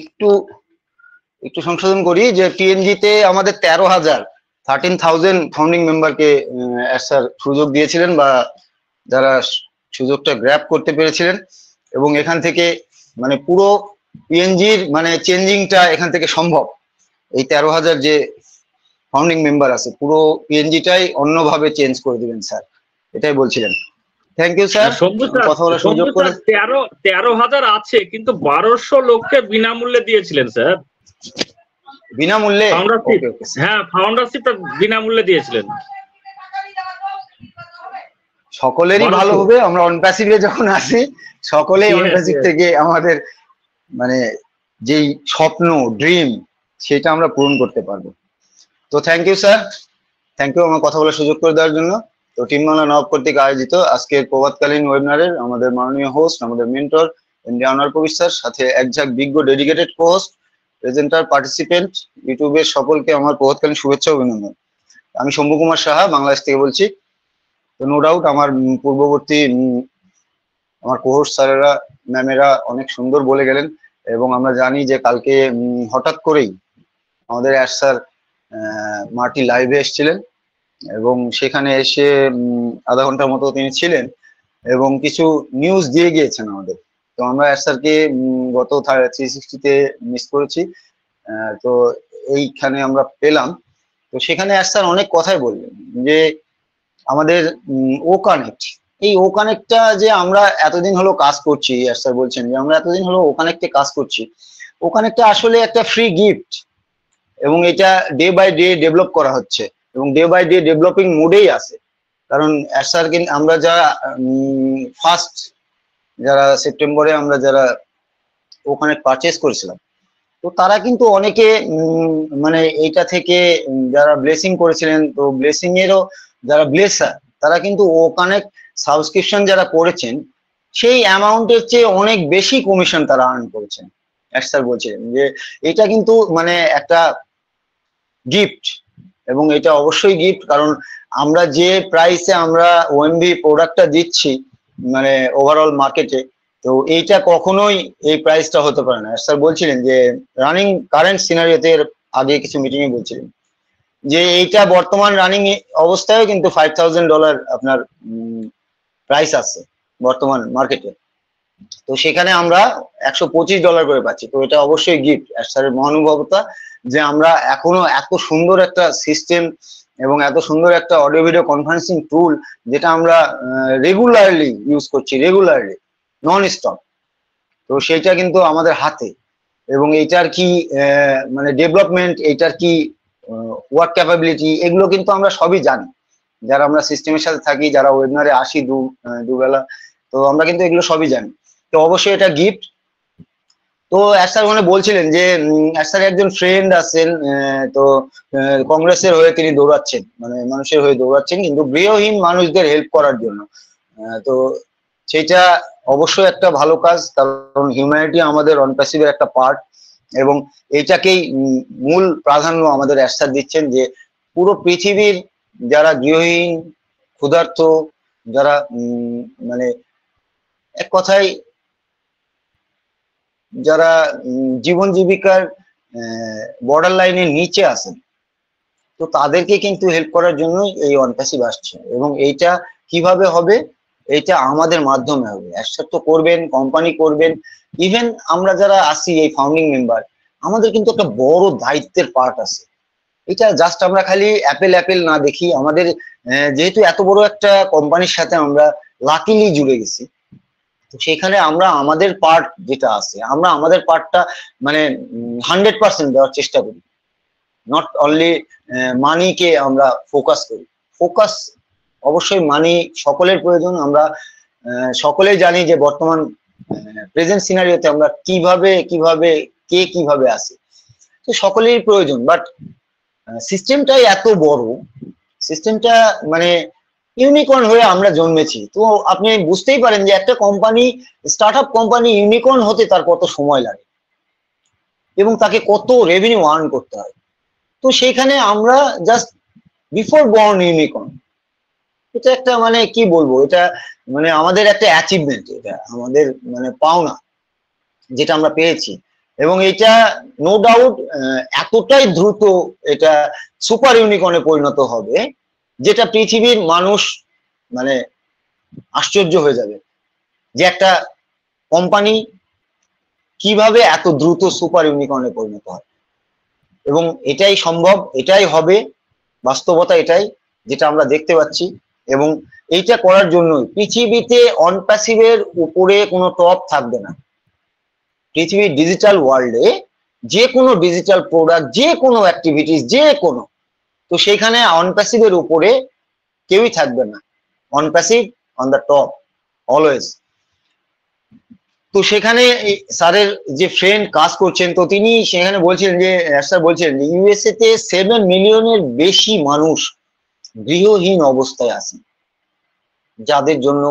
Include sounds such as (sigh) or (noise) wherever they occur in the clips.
একটু একটু সংশোধন করি যে টিএনজিতে আমাদের তেরো হাজার থার্টিন থাউজেন্ড ফাউন্ডিং মেম্বারকে স্যার সুযোগ দিয়েছিলেন বা যারা সুযোগটা গ্র্যাপ করতে পেরেছিলেন এবং এখান থেকে মানে পুরো পিএনজির মানে চেঞ্জিংটা এখান থেকে সম্ভব এই তেরো হাজার যে ফাউন্ডিং মেম্বার আছে পুরো পিএনজিটাই অন্যভাবে চেঞ্জ করে দিবেন স্যার এটাই বলছিলেন থ্যাংক ইউ স্যার কথা বলার সুযোগ করে হাজার আছে কিন্তু বারোশো লোককে বিনামূল্যে দিয়েছিলেন স্যার বিনামূল্যে হ্যাঁ ফাউন্ডারশিপটা বিনামূল্যে দিয়েছিলেন সকলেরই ভালো হবে আমরা অনপ্যাসিভে যখন আসি সকলেই অনপ্যাসিভ থেকে আমাদের মানে যেই স্বপ্ন ড্রিম সেটা আমরা পূরণ করতে পারবো তো thank you sir thank you আমার কথা বলার সুযোগ করে দেওয়ার জন্য তো টিম বাংলা নব কর্তৃক আয়োজিত আজকের প্রভাতকালীন ওয়েবিনারের আমাদের মাননীয় হোস্ট আমাদের মেন্টর ইন্ডিয়ান অনার কবির সাথে একঝাক বিজ্ঞ ডেডিকেটেড কোহোস্ট প্রেজেন্টার পার্টিসিপেন্ট ইউটিউবের সকলকে আমার প্রভাতকালীন শুভেচ্ছা অভিনন্দন আমি শম্ভু কুমার সাহা বাংলাদেশ থেকে বলছি তো নো ডাউট আমার পূর্ববর্তী আমার কোহোস্ট স্যারেরা ম্যামেরা অনেক সুন্দর বলে গেলেন এবং আমরা জানি যে কালকে হঠাৎ করেই আমাদের অ্যাড স্যার মার্টি লাইভে এসেছিলেন এবং সেখানে এসে আধা ঘন্টার মতো তিনি ছিলেন এবং কিছু নিউজ দিয়ে গিয়েছেন আমাদের তো আমরা অ্যাড স্যারকে গত থ্রি সিক্সটিতে মিস করেছি তো এইখানে আমরা পেলাম তো সেখানে অ্যাড স্যার অনেক কথাই বললেন যে আমাদের ও কানেক্ট এই ও কানেক্টটা যে আমরা এতদিন হলো কাজ করছি অ্যাড স্যার বলছেন যে আমরা এতদিন হলো ও কানেক্টে কাজ করছি ও কানেক্টটা আসলে একটা ফ্রি গিফট এবং এটা ডে বাই ডে ডেভেলপ করা হচ্ছে এবং ডে বাই ডে ডেভেলপিং মুডেই আছে কারণ অ্যাসার কিন্তু আমরা যারা ফার্স্ট যারা সেপ্টেম্বরে আমরা যারা ওখানে পারচেস করেছিলাম তো তারা কিন্তু অনেকে মানে এইটা থেকে যারা ব্লেসিং করেছিলেন তো ব্লেসিং এরও যারা ব্লেসার তারা কিন্তু ওখানে সাবস্ক্রিপশন যারা করেছেন সেই অ্যামাউন্টের চেয়ে অনেক বেশি কমিশন তারা আর্ন করেছেন অ্যাসার বলছেন যে এটা কিন্তু মানে একটা গিফট এবং এটা অবশ্যই গিফট কারণ আমরা যে প্রাইসে আমরা ওএমবি প্রোডাক্টটা দিচ্ছি মানে ওভারঅল মার্কেটে তো এইটা কখনোই এই প্রাইসটা হতে পারে না স্যার বলছিলেন যে রানিং কারেন্ট সিনারিওতে আগে কিছু মিটিংয়ে বলছিলেন যে এইটা বর্তমান রানিং অবস্থায় কিন্তু ফাইভ থাউজেন্ড ডলার আপনার প্রাইস আছে বর্তমান মার্কেটে তো সেখানে আমরা একশো পঁচিশ ডলার করে পাচ্ছি তো এটা অবশ্যই গিফট স্যারের মহানুভবতা যে আমরা এখনো এত সুন্দর একটা সিস্টেম এবং এত সুন্দর একটা অডিও ভিডিও কনফারেন্সিং টুল যেটা আমরা রেগুলারলি ইউজ করছি রেগুলারলি নন স্টপ তো সেইটা কিন্তু আমাদের হাতে এবং এইটার কি মানে ডেভেলপমেন্ট এইটার কি ওয়ার্ক ক্যাপাবিলিটি এগুলো কিন্তু আমরা সবই জানি যারা আমরা সিস্টেমের সাথে থাকি যারা ওয়েবিনারে আসি দু দুবেলা তো আমরা কিন্তু এগুলো সবই জানি তো অবশ্যই এটা গিফট তো স্যার মানে বলছিলেন যে স্যার একজন ফ্রেন্ড আছেন তো কংগ্রেসের হয়ে তিনি দৌড়াচ্ছেন মানে মানুষের হয়ে দৌড়াচ্ছেন কিন্তু গৃহহীন মানুষদের হেল্প করার জন্য তো সেটা অবশ্যই একটা ভালো কাজ কারণ হিউম্যানিটি আমাদের অনপ্যাসিভের একটা পার্ট এবং এইটাকেই মূল প্রাধান্য আমাদের অ্যাস্টার দিচ্ছেন যে পুরো পৃথিবীর যারা গৃহহীন ক্ষুধার্ত যারা মানে এক কথায় যারা জীবন জীবিকার বর্ডার লাইনের নিচে আসেন তো তাদেরকে কিন্তু হেল্প করার জন্য এই অনপ্যাসিভ আসছে এবং এইটা কিভাবে হবে এটা আমাদের মাধ্যমে হবে একসাথে করবেন কোম্পানি করবেন ইভেন আমরা যারা আসি এই ফাউন্ডিং মেম্বার আমাদের কিন্তু একটা বড় দায়িত্বের পার্ট আছে এটা জাস্ট আমরা খালি অ্যাপেল অ্যাপেল না দেখি আমাদের যেহেতু এত বড় একটা কোম্পানির সাথে আমরা লাকিলি জুড়ে গেছি সেখানে আমরা আমাদের পার্ট যেটা আছে আমরা আমাদের পার্টটা মানে হান্ড্রেড পার্সেন্ট দেওয়ার চেষ্টা করি নট অনলি মানিকে আমরা ফোকাস করি ফোকাস অবশ্যই মানি সকলের প্রয়োজন আমরা সকলেই জানি যে বর্তমান প্রেজেন্ট সিনারিওতে আমরা কিভাবে কিভাবে কে কিভাবে আছে তো সকলেরই প্রয়োজন বাট সিস্টেমটাই এত বড় সিস্টেমটা মানে ইউনিকর্ন হয়ে আমরা জন্মেছি তো আপনি বুঝতেই পারেন যে একটা company startup company unicorn হতে তার কত সময় লাগে এবং তাকে কত রেভিনিউ আর্ন করতে হয় তো সেখানে আমরা জাস্ট বিফোর বর্ন ইউনিকর্ন এটা একটা মানে কি বলবো এটা মানে আমাদের একটা অ্যাচিভমেন্ট এটা আমাদের মানে পাওনা যেটা আমরা পেয়েছি এবং এটা নো ডাউট এতটাই দ্রুত এটা সুপার ইউনিকর্নে পরিণত হবে যেটা পৃথিবীর মানুষ মানে আশ্চর্য হয়ে যাবে যে একটা কোম্পানি কিভাবে এত দ্রুত সুপার ইউনিকর্নে পরিণত হয় এবং এটাই সম্ভব এটাই হবে বাস্তবতা এটাই যেটা আমরা দেখতে পাচ্ছি এবং এইটা করার জন্যই পৃথিবীতে অনপ্যাসিভের উপরে কোনো টপ থাকবে না পৃথিবীর ডিজিটাল ওয়ার্ল্ডে যে কোনো ডিজিটাল প্রোডাক্ট যে কোনো অ্যাক্টিভিটিস যে কোনো তো সেইখানে এর উপরে কেউই থাকবে না ONPASSIVE on the top always তো সেখানে স্যারের যে ফ্রেন্ড কাজ করছেন তো তিনি সেখানে বলছিলেন যে স্যার বলছিলেন যে ইউএসএ তে সেভেন মিলিয়নের বেশি মানুষ গৃহহীন অবস্থায় আছে যাদের জন্য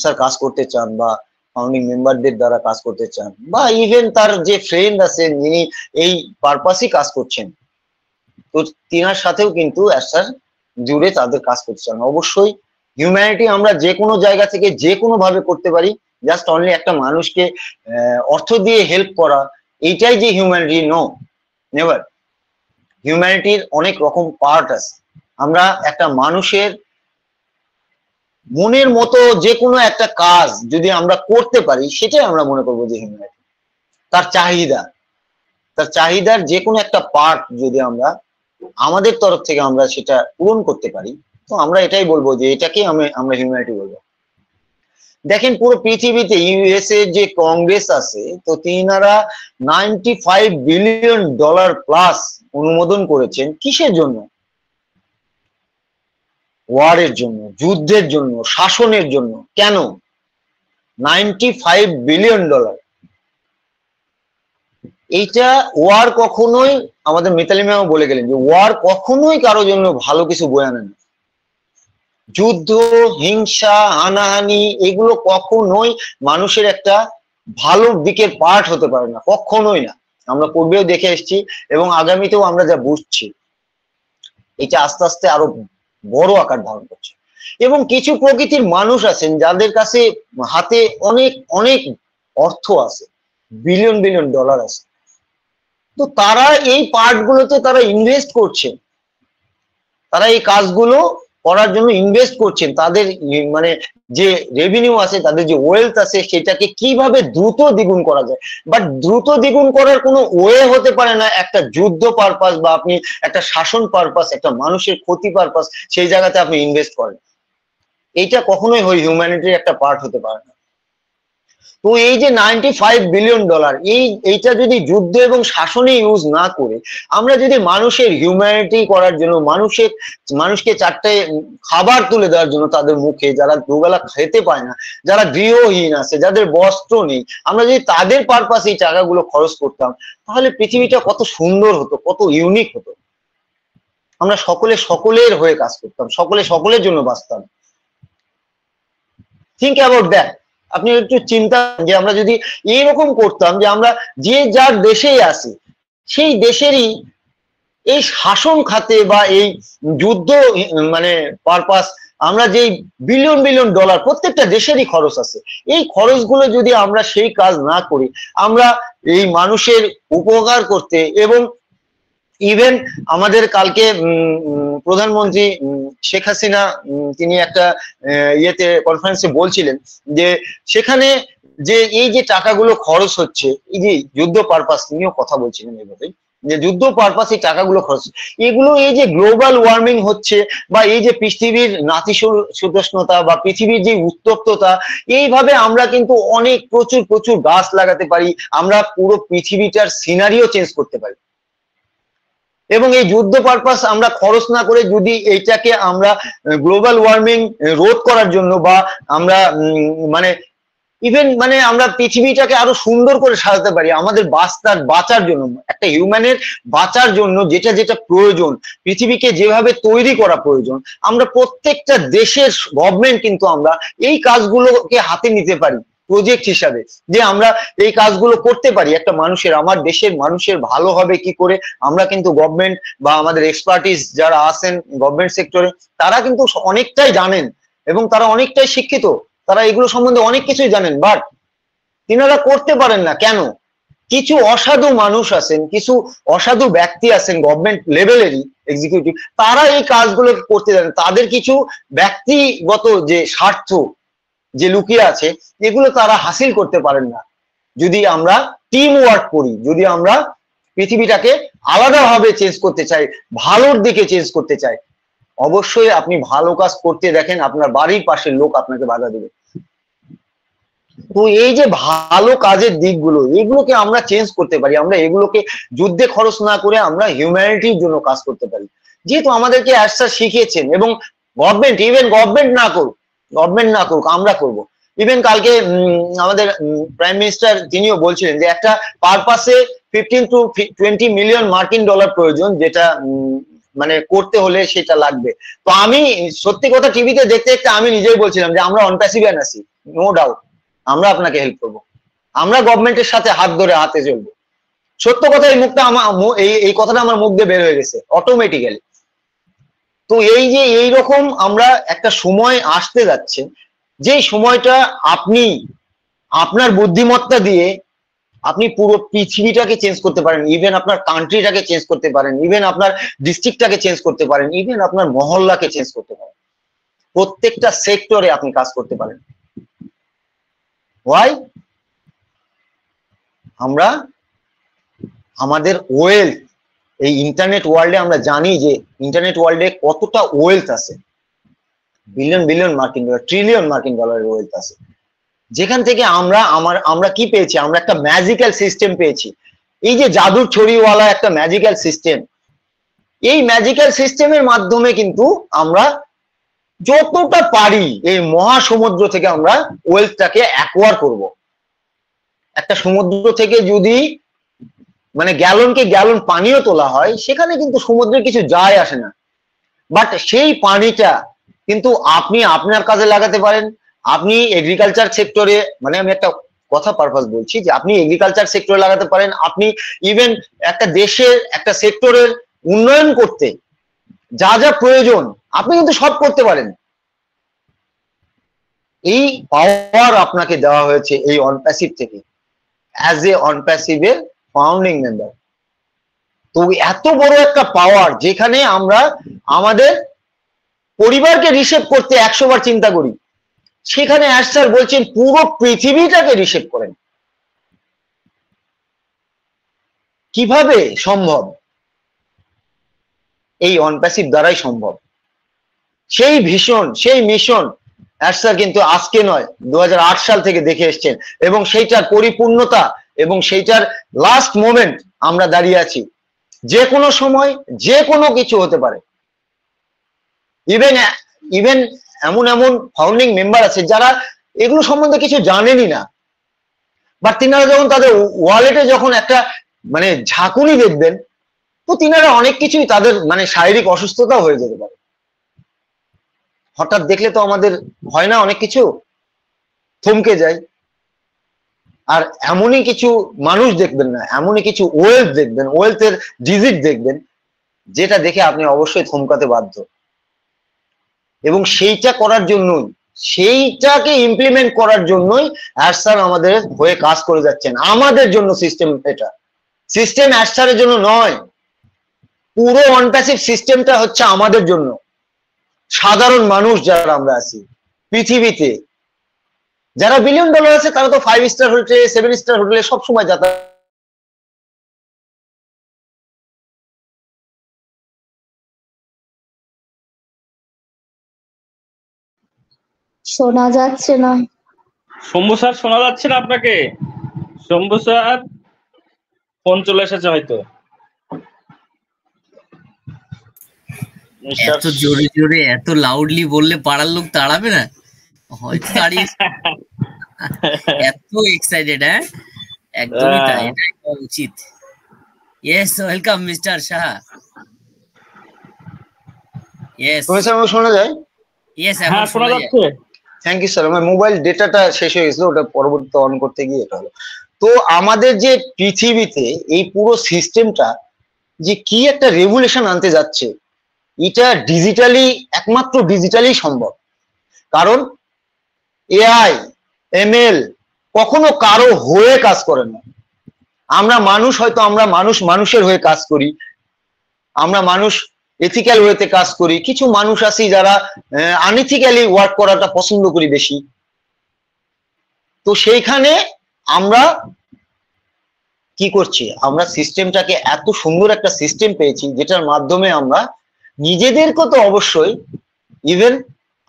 স্যার কাজ করতে চান বা ফাউন্ডিং মেম্বারদের দ্বারা কাজ করতে চান বা ইভেন তার যে ফ্রেন্ড আছেন যিনি এই পারপাসই কাজ করছেন তো তিনার সাথেও কিন্তু অ্যাসার জুড়ে তাদের কাজ করতে চান অবশ্যই হিউম্যানিটি আমরা যে কোনো জায়গা থেকে যে কোনো ভাবে করতে পারি জাস্ট অনলি একটা মানুষকে অর্থ দিয়ে হেল্প করা এইটাই যে হিউম্যানিটি নো নেভার হিউম্যানিটির অনেক রকম পার্ট আছে আমরা একটা মানুষের মনের মতো যে কোনো একটা কাজ যদি আমরা করতে পারি সেটাই আমরা মনে করবো যে হিউম্যানিটি তার চাহিদা তার চাহিদার যে কোনো একটা পার্ট যদি আমরা আমাদের তরফ থেকে আমরা সেটা পূরণ করতে পারি তো আমরা এটাই বলবো যে এটাকে আমরা হিউম্যানিটি বলবো দেখেন পুরো পৃথিবীতে ইউএসএ যে কংগ্রেস আছে তো তিনারা ninety five billion dollar plus অনুমোদন করেছেন কিসের জন্য ওয়ারের জন্য যুদ্ধের জন্য শাসনের জন্য কেন নাইনটি ফাইভ বিলিয়ন ডলার এইটা ওয়ার কখনোই আমাদের মিতালি ম্যাম বলে গেলেন যে ওয়ার কখনোই কারো জন্য ভালো কিছু বয়ে আনে না যুদ্ধ হিংসা হানাহানি এগুলো কখনোই মানুষের একটা ভালো দিকের পার্ট হতে পারে না কখনোই না আমরা পূর্বেও দেখে এসেছি এবং আগামীতেও আমরা যা বুঝছি এটা আস্তে আস্তে আরো বড় আকার ধারণ করছে এবং কিছু প্রকৃতির মানুষ আছেন যাদের কাছে হাতে অনেক অনেক অর্থ আছে বিলিয়ন বিলিয়ন ডলার আছে তো তারা এই পার্টগুলোতে তারা ইনভেস্ট করছেন তারা এই কাজগুলো করার জন্য ইনভেস্ট করছেন তাদের মানে যে রেভিনিউ আছে তাদের যে ওয়েলথ আছে সেটাকে কিভাবে দ্রুত দ্বিগুণ করা যায় বাট দ্রুত দ্বিগুণ করার কোনো ওয়ে হতে পারে না একটা যুদ্ধ পারপাস বা আপনি একটা শাসন পারপাস একটা মানুষের ক্ষতি পারপাস সেই জায়গাতে আপনি ইনভেস্ট করেন এইটা কখনোই হিউম্যানিটির একটা পার্ট হতে পারে না তো এই যে নাইনটি ফাইভ বিলিয়ন ডলার এই এইটা যদি যুদ্ধ এবং শাসনে ইউজ না করে আমরা যদি মানুষের হিউম্যানিটি করার জন্য মানুষের মানুষকে চারটে খাবার তুলে দেওয়ার জন্য তাদের মুখে যারা দুবেলা খেতে পায় না যারা গৃহহীন আছে যাদের বস্ত্র নেই আমরা যদি তাদের পারপাসে এই টাকাগুলো খরচ করতাম তাহলে পৃথিবীটা কত সুন্দর হতো কত ইউনিক হতো আমরা সকলে সকলের হয়ে কাজ করতাম সকলে সকলের জন্য বাঁচতাম থিঙ্ক অ্যাবাউট দ্যাট আপনি একটু চিন্তা যে আমরা যদি এইরকম করতাম যে আমরা যে যার দেশেই আসি সেই দেশেরই এই শাসন খাতে বা এই যুদ্ধ মানে পারপাস আমরা যেই বিলিয়ন বিলিয়ন ডলার প্রত্যেকটা দেশেরই খরচ আছে এই খরচগুলো যদি আমরা সেই কাজ না করি আমরা এই মানুষের উপকার করতে এবং ইভেন আমাদের কালকে প্রধানমন্ত্রী শেখ হাসিনা তিনি একটা ইয়েতে কনফারেন্সে বলছিলেন যে সেখানে যে এই যে টাকাগুলো খরচ হচ্ছে এই যে যুদ্ধ পারপাস তিনিও কথা বলছিলেন এভাবেই যে যুদ্ধ এই টাকাগুলো খরচ এগুলো এই যে গ্লোবাল ওয়ার্মিং হচ্ছে বা এই যে পৃথিবীর নাতিশীতোষ্ণতা বা পৃথিবীর যে উত্তপ্ততা এইভাবে আমরা কিন্তু অনেক প্রচুর প্রচুর গাছ লাগাতে পারি আমরা পুরো পৃথিবীটার সিনারিও চেঞ্জ করতে পারি এবং এই যুদ্ধ পারপাস আমরা খরচ না করে যদি এইটাকে আমরা গ্লোবাল ওয়ার্মিং রোধ করার জন্য বা আমরা মানে ইভেন মানে আমরা পৃথিবীটাকে আরো সুন্দর করে সাজাতে পারি আমাদের বাস্তার বাঁচার জন্য একটা হিউম্যানের বাঁচার জন্য যেটা যেটা প্রয়োজন পৃথিবীকে যেভাবে তৈরি করা প্রয়োজন আমরা প্রত্যেকটা দেশের গভর্নমেন্ট কিন্তু আমরা এই কাজগুলোকে হাতে নিতে পারি প্রজেক্ট হিসাবে যে আমরা এই কাজগুলো করতে পারি একটা মানুষের আমার দেশের মানুষের ভালো হবে কি করে আমরা কিন্তু গভর্নমেন্ট বা আমাদের এক্সপার্টিস যারা আছেন গভর্নমেন্ট সেক্টরে তারা কিন্তু অনেকটাই জানেন এবং তারা অনেকটাই শিক্ষিত তারা এগুলো সম্বন্ধে অনেক কিছুই জানেন বাট তিনারা করতে পারেন না কেন কিছু অসাধু মানুষ আছেন কিছু অসাধু ব্যক্তি আছেন গভর্নমেন্ট লেভেলেরই এক্সিকিউটিভ তারা এই কাজগুলো করতে জানেন তাদের কিছু ব্যক্তিগত যে স্বার্থ যে লুকিয়ে আছে এগুলো তারা হাসিল করতে পারেন না যদি আমরা টিম ওয়ার্ক করি যদি আমরা পৃথিবীটাকে আলাদাভাবে চেঞ্জ করতে চাই ভালোর দিকে চেঞ্জ করতে চাই অবশ্যই আপনি ভালো কাজ করতে দেখেন আপনার বাড়ির পাশের লোক আপনাকে বাধা দেবে তো এই যে ভালো কাজের দিকগুলো এগুলোকে আমরা চেঞ্জ করতে পারি আমরা এগুলোকে যুদ্ধে খরচ না করে আমরা হিউম্যানিটির জন্য কাজ করতে পারি যেহেতু আমাদেরকে অ্যাডসার শিখিয়েছেন এবং গভর্নমেন্ট ইভেন গভর্নমেন্ট না করুক গভর্নমেন্ট না করুক আমরা করব ইভেন কালকে আমাদের প্রাইম মিনিস্টার তিনিও বলছিলেন যে একটা পারপাসে ফিফটিন টু টোয়েন্টি মিলিয়ন মার্কিন ডলার প্রয়োজন যেটা মানে করতে হলে সেটা লাগবে তো আমি সত্যি কথা টিভিতে দেখতে দেখতে আমি নিজেই বলছিলাম যে আমরা অনপ্যাসিভেন আছি নো ডাউট আমরা আপনাকে হেল্প করব আমরা গভর্নমেন্টের সাথে হাত ধরে হাতে চলবো সত্য কথা এই মুখটা আমার এই কথাটা আমার মুখ দিয়ে বের হয়ে গেছে অটোমেটিক্যালি তো এই যে এই রকম আমরা একটা সময় আসতে যাচ্ছে যে সময়টা আপনি আপনার বুদ্ধিমত্তা দিয়ে আপনি পুরো পৃথিবীটাকে চেঞ্জ করতে পারেন ইভেন আপনার কান্ট্রিটাকে চেঞ্জ করতে পারেন ইভেন আপনার ডিস্ট্রিক্টটাকে চেঞ্জ করতে পারেন ইভেন আপনার মহল্লাকে চেঞ্জ করতে পারেন প্রত্যেকটা সেক্টরে আপনি কাজ করতে পারেন ওয়াই আমরা আমাদের ওয়েলথ এই ইন্টারনেট ওয়ার্ল্ডে আমরা জানি যে ইন্টারনেট ওয়ার্ল্ডে কতটা ওয়েলথ আছে বিলিয়ন বিলিয়ন মার্কিন ডলার ট্রিলিয়ন মার্কিন ডলারের ওয়েলথ আছে যেখান থেকে আমরা আমার আমরা কি পেয়েছি আমরা একটা ম্যাজিক্যাল সিস্টেম পেয়েছি এই যে জাদুর ছড়িওয়ালা একটা ম্যাজিক্যাল সিস্টেম এই ম্যাজিক্যাল সিস্টেমের মাধ্যমে কিন্তু আমরা যতটা পারি এই মহাসমুদ্র থেকে আমরা ওয়েলথটাকে অ্যাকোয়ার করব একটা সমুদ্র থেকে যদি মানে গ্যালনকে গ্যালন পানিও তোলা হয় সেখানে কিন্তু সমুদ্রে কিছু যায় আসে না বাট সেই পানিটা কিন্তু আপনি আপনার কাজে লাগাতে পারেন আপনি এগ্রিকালচার সেক্টরে মানে আমি একটা কথা পারপাস বলছি যে আপনি এগ্রিকালচার সেক্টরে লাগাতে পারেন আপনি ইভেন একটা দেশের একটা সেক্টরের উন্নয়ন করতে যা যা প্রয়োজন আপনি কিন্তু সব করতে পারেন এই পাওয়ার আপনাকে দেওয়া হয়েছে এই অনপ্যাসিভ থেকে অ্যাজ এ অনপ্যাসিভের ফাউন্ডিং মেম্বার তো এত বড় একটা পাওয়ার যেখানে আমরা আমাদের পরিবারকে রিসেভ করতে একশো বার চিন্তা করি সেখানে অ্যাসার স্যার বলছেন পুরো পৃথিবীটাকে রিসেভ করেন কিভাবে সম্ভব এই অনপ্যাসিভ দ্বারাই সম্ভব সেই ভীষণ সেই মিশন অ্যাশ স্যার কিন্তু আজকে নয় দু সাল থেকে দেখে এসছেন এবং সেইটার পরিপূর্ণতা এবং সেইটার লাস্ট মোমেন্ট আমরা দাঁড়িয়ে আছি যে কোনো সময় যে কোনো কিছু হতে পারে ইভেন ইভেন এমন এমন ফাউন্ডিং মেম্বার আছে যারা এগুলো সম্বন্ধে কিছু জানেনই না বাট তিনারা যখন তাদের ওয়ালেটে যখন একটা মানে ঝাঁকুনি দেখবেন তো তিনারা অনেক কিছুই তাদের মানে শারীরিক অসুস্থতা হয়ে যেতে পারে হঠাৎ দেখলে তো আমাদের হয় না অনেক কিছু থমকে যায় আর এমনই কিছু মানুষ দেখবেন না এমনই কিছু ওয়েলথ দেখবেন ওয়েলথের ডিজিট দেখবেন যেটা দেখে আপনি অবশ্যই থমকাতে বাধ্য এবং সেইটা করার জন্যই সেইটাকে ইমপ্লিমেন্ট করার জন্যই অ্যাসার আমাদের হয়ে কাজ করে যাচ্ছেন আমাদের জন্য সিস্টেম এটা সিস্টেম অ্যাসারের জন্য নয় পুরো অনপ্যাসিভ সিস্টেমটা হচ্ছে আমাদের জন্য সাধারণ মানুষ যারা আমরা আছি পৃথিবীতে যারা বিলিয়ন ডলার আছে তারা তো ফাইভ স্টার হোটেলে সেভেন স্টার হোটেলে সবসময় যাতায়াত শোনা যাচ্ছে না শম্ভু স্যার শোনা যাচ্ছে না আপনাকে শম্ভু স্যার ফোন চলে এসেছে হয়তো এত জোরে জোরে এত লাউডলি বললে পাড়ার লোক তাড়াবে না হয়তো দাঁড়িয়ে (laughs) এত এক্সাইটেড হ্যাঁ একদমই হ্যাঁ। তাই এটাই উচিত yes welcome mister Saha yes তোমার সামনে শোনা যায় ইয়েস এখন হ্যাঁ, শোনা যাচ্ছে থ্যাংক ইউ স্যার আমার মোবাইল ডেটাটা শেষ হয়ে গেছিল ওটা পরবর্তীতে অন করতে গিয়ে এটা হলো তো আমাদের যে পৃথিবীতে এই পুরো সিস্টেমটা যে কি একটা রেভুলেশন আনতে যাচ্ছে এটা ডিজিটালি একমাত্র ডিজিটালি সম্ভব কারণ এআই এমএল কখনো কারো হয়ে কাজ করে না আমরা মানুষ হয়তো আমরা মানুষ মানুষের হয়ে কাজ করি আমরা মানুষ এথিক্যাল ওয়েতে কাজ করি কিছু মানুষ আছি যারা আনএথিক্যালি ওয়ার্ক করাটা পছন্দ করি বেশি তো সেইখানে আমরা কি করছি আমরা সিস্টেমটাকে এত সুন্দর একটা সিস্টেম পেয়েছি যেটার মাধ্যমে আমরা নিজেদেরকে তো অবশ্যই ইভেন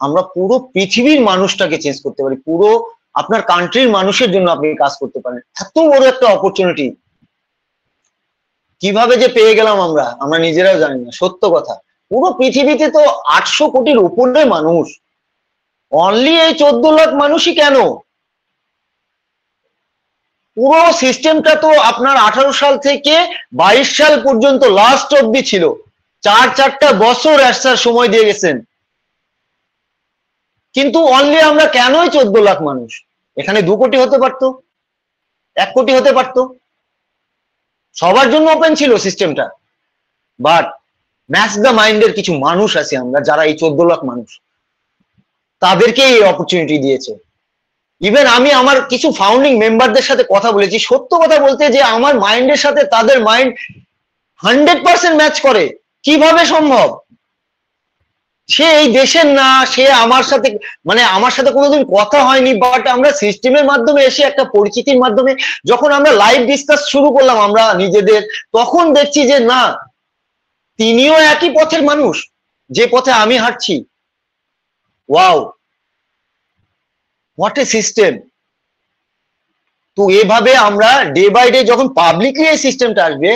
আমরা পুরো পৃথিবীর মানুষটাকে চেঞ্জ করতে পারি পুরো আপনার কান্ট্রির মানুষের জন্য আপনি কাজ করতে পারেন এত বড় একটা অপরচুনিটি কিভাবে যে পেয়ে গেলাম আমরা আমরা নিজেরাও জানি না সত্য কথা পুরো পৃথিবীতে তো আটশো কোটির উপরে মানুষ অনলি এই চোদ্দ লাখ মানুষই কেন পুরো সিস্টেমটা তো আপনার আঠারো সাল থেকে বাইশ সাল পর্যন্ত লাস্ট অব্দি ছিল চার চারটা বছর আসার সময় দিয়ে গেছেন কিন্তু অনলি আমরা কেনই চোদ্দ লাখ মানুষ এখানে দু কোটি হতে পারত এক কোটি হতে পারত সবার জন্য ওপেন ছিল সিস্টেমটা বাট ম্যাচ দ্য মাইন্ডের কিছু মানুষ আছে আমরা যারা এই চোদ্দ লাখ মানুষ তাদেরকে এই অপরচুনিটি দিয়েছে ইভেন আমি আমার কিছু ফাউন্ডিং মেম্বারদের সাথে কথা বলেছি সত্য কথা বলতে যে আমার মাইন্ডের সাথে তাদের মাইন্ড হান্ড্রেড পার্সেন্ট ম্যাচ করে কিভাবে সম্ভব সে এই দেশের না সে আমার সাথে মানে আমার সাথে কোনোদিন কথা হয়নি বাট আমরা সিস্টেমের মাধ্যমে এসে একটা পরিচিতির মাধ্যমে যখন আমরা লাইভ ডিসকাস শুরু করলাম আমরা নিজেদের তখন দেখছি যে না তিনিও একই পথের মানুষ যে পথে আমি হাঁটছি ওয়াও হোয়াট এ সিস্টেম তো এভাবে আমরা ডে বাই ডে যখন পাবলিকলি এই সিস্টেমটা আসবে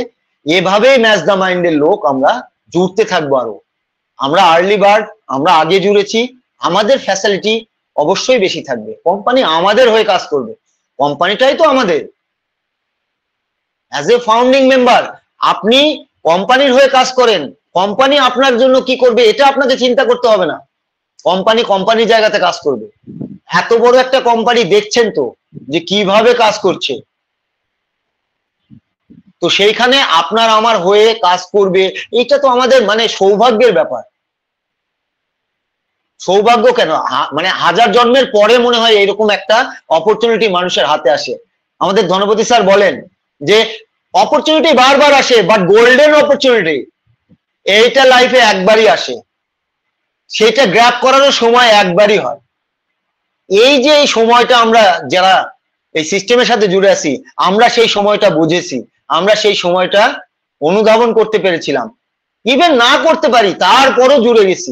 এভাবেই ম্যাচ দ্য মাইন্ডের লোক আমরা জুড়তে থাকবো আরো আমরা আর্লি বার্ড আমরা আগে জুড়েছি আমাদের ফ্যাসিলিটি অবশ্যই বেশি থাকবে কোম্পানি আমাদের হয়ে কাজ করবে কোম্পানিটাই তো আমাদের অ্যাজ এ ফাউন্ডিং মেম্বার আপনি কোম্পানির হয়ে কাজ করেন কোম্পানি আপনার জন্য কি করবে এটা আপনাকে চিন্তা করতে হবে না কোম্পানি কোম্পানির জায়গাতে কাজ করবে এত বড় একটা কোম্পানি দেখছেন তো যে কিভাবে কাজ করছে তো সেইখানে আপনার আমার হয়ে কাজ করবে এটা তো আমাদের মানে সৌভাগ্যের ব্যাপার সৌভাগ্য কেন মানে হাজার জন্মের পরে মনে হয় এরকম একটা অপরচুনিটি মানুষের হাতে আসে আমাদের ধনপতি স্যার বলেন যে অপরচুনিটি বারবার আসে বাট গোল্ডেন অপরচুনিটি এইটা লাইফে একবারই আসে সেটা গ্র্যাপ করারও সময় একবারই হয় এই যে এই সময়টা আমরা যারা এই সিস্টেমের সাথে জুড়ে আছি আমরা সেই সময়টা বুঝেছি আমরা সেই সময়টা অনুধাবন করতে পেরেছিলাম ইভেন না করতে পারি তারপরও জুড়ে গেছি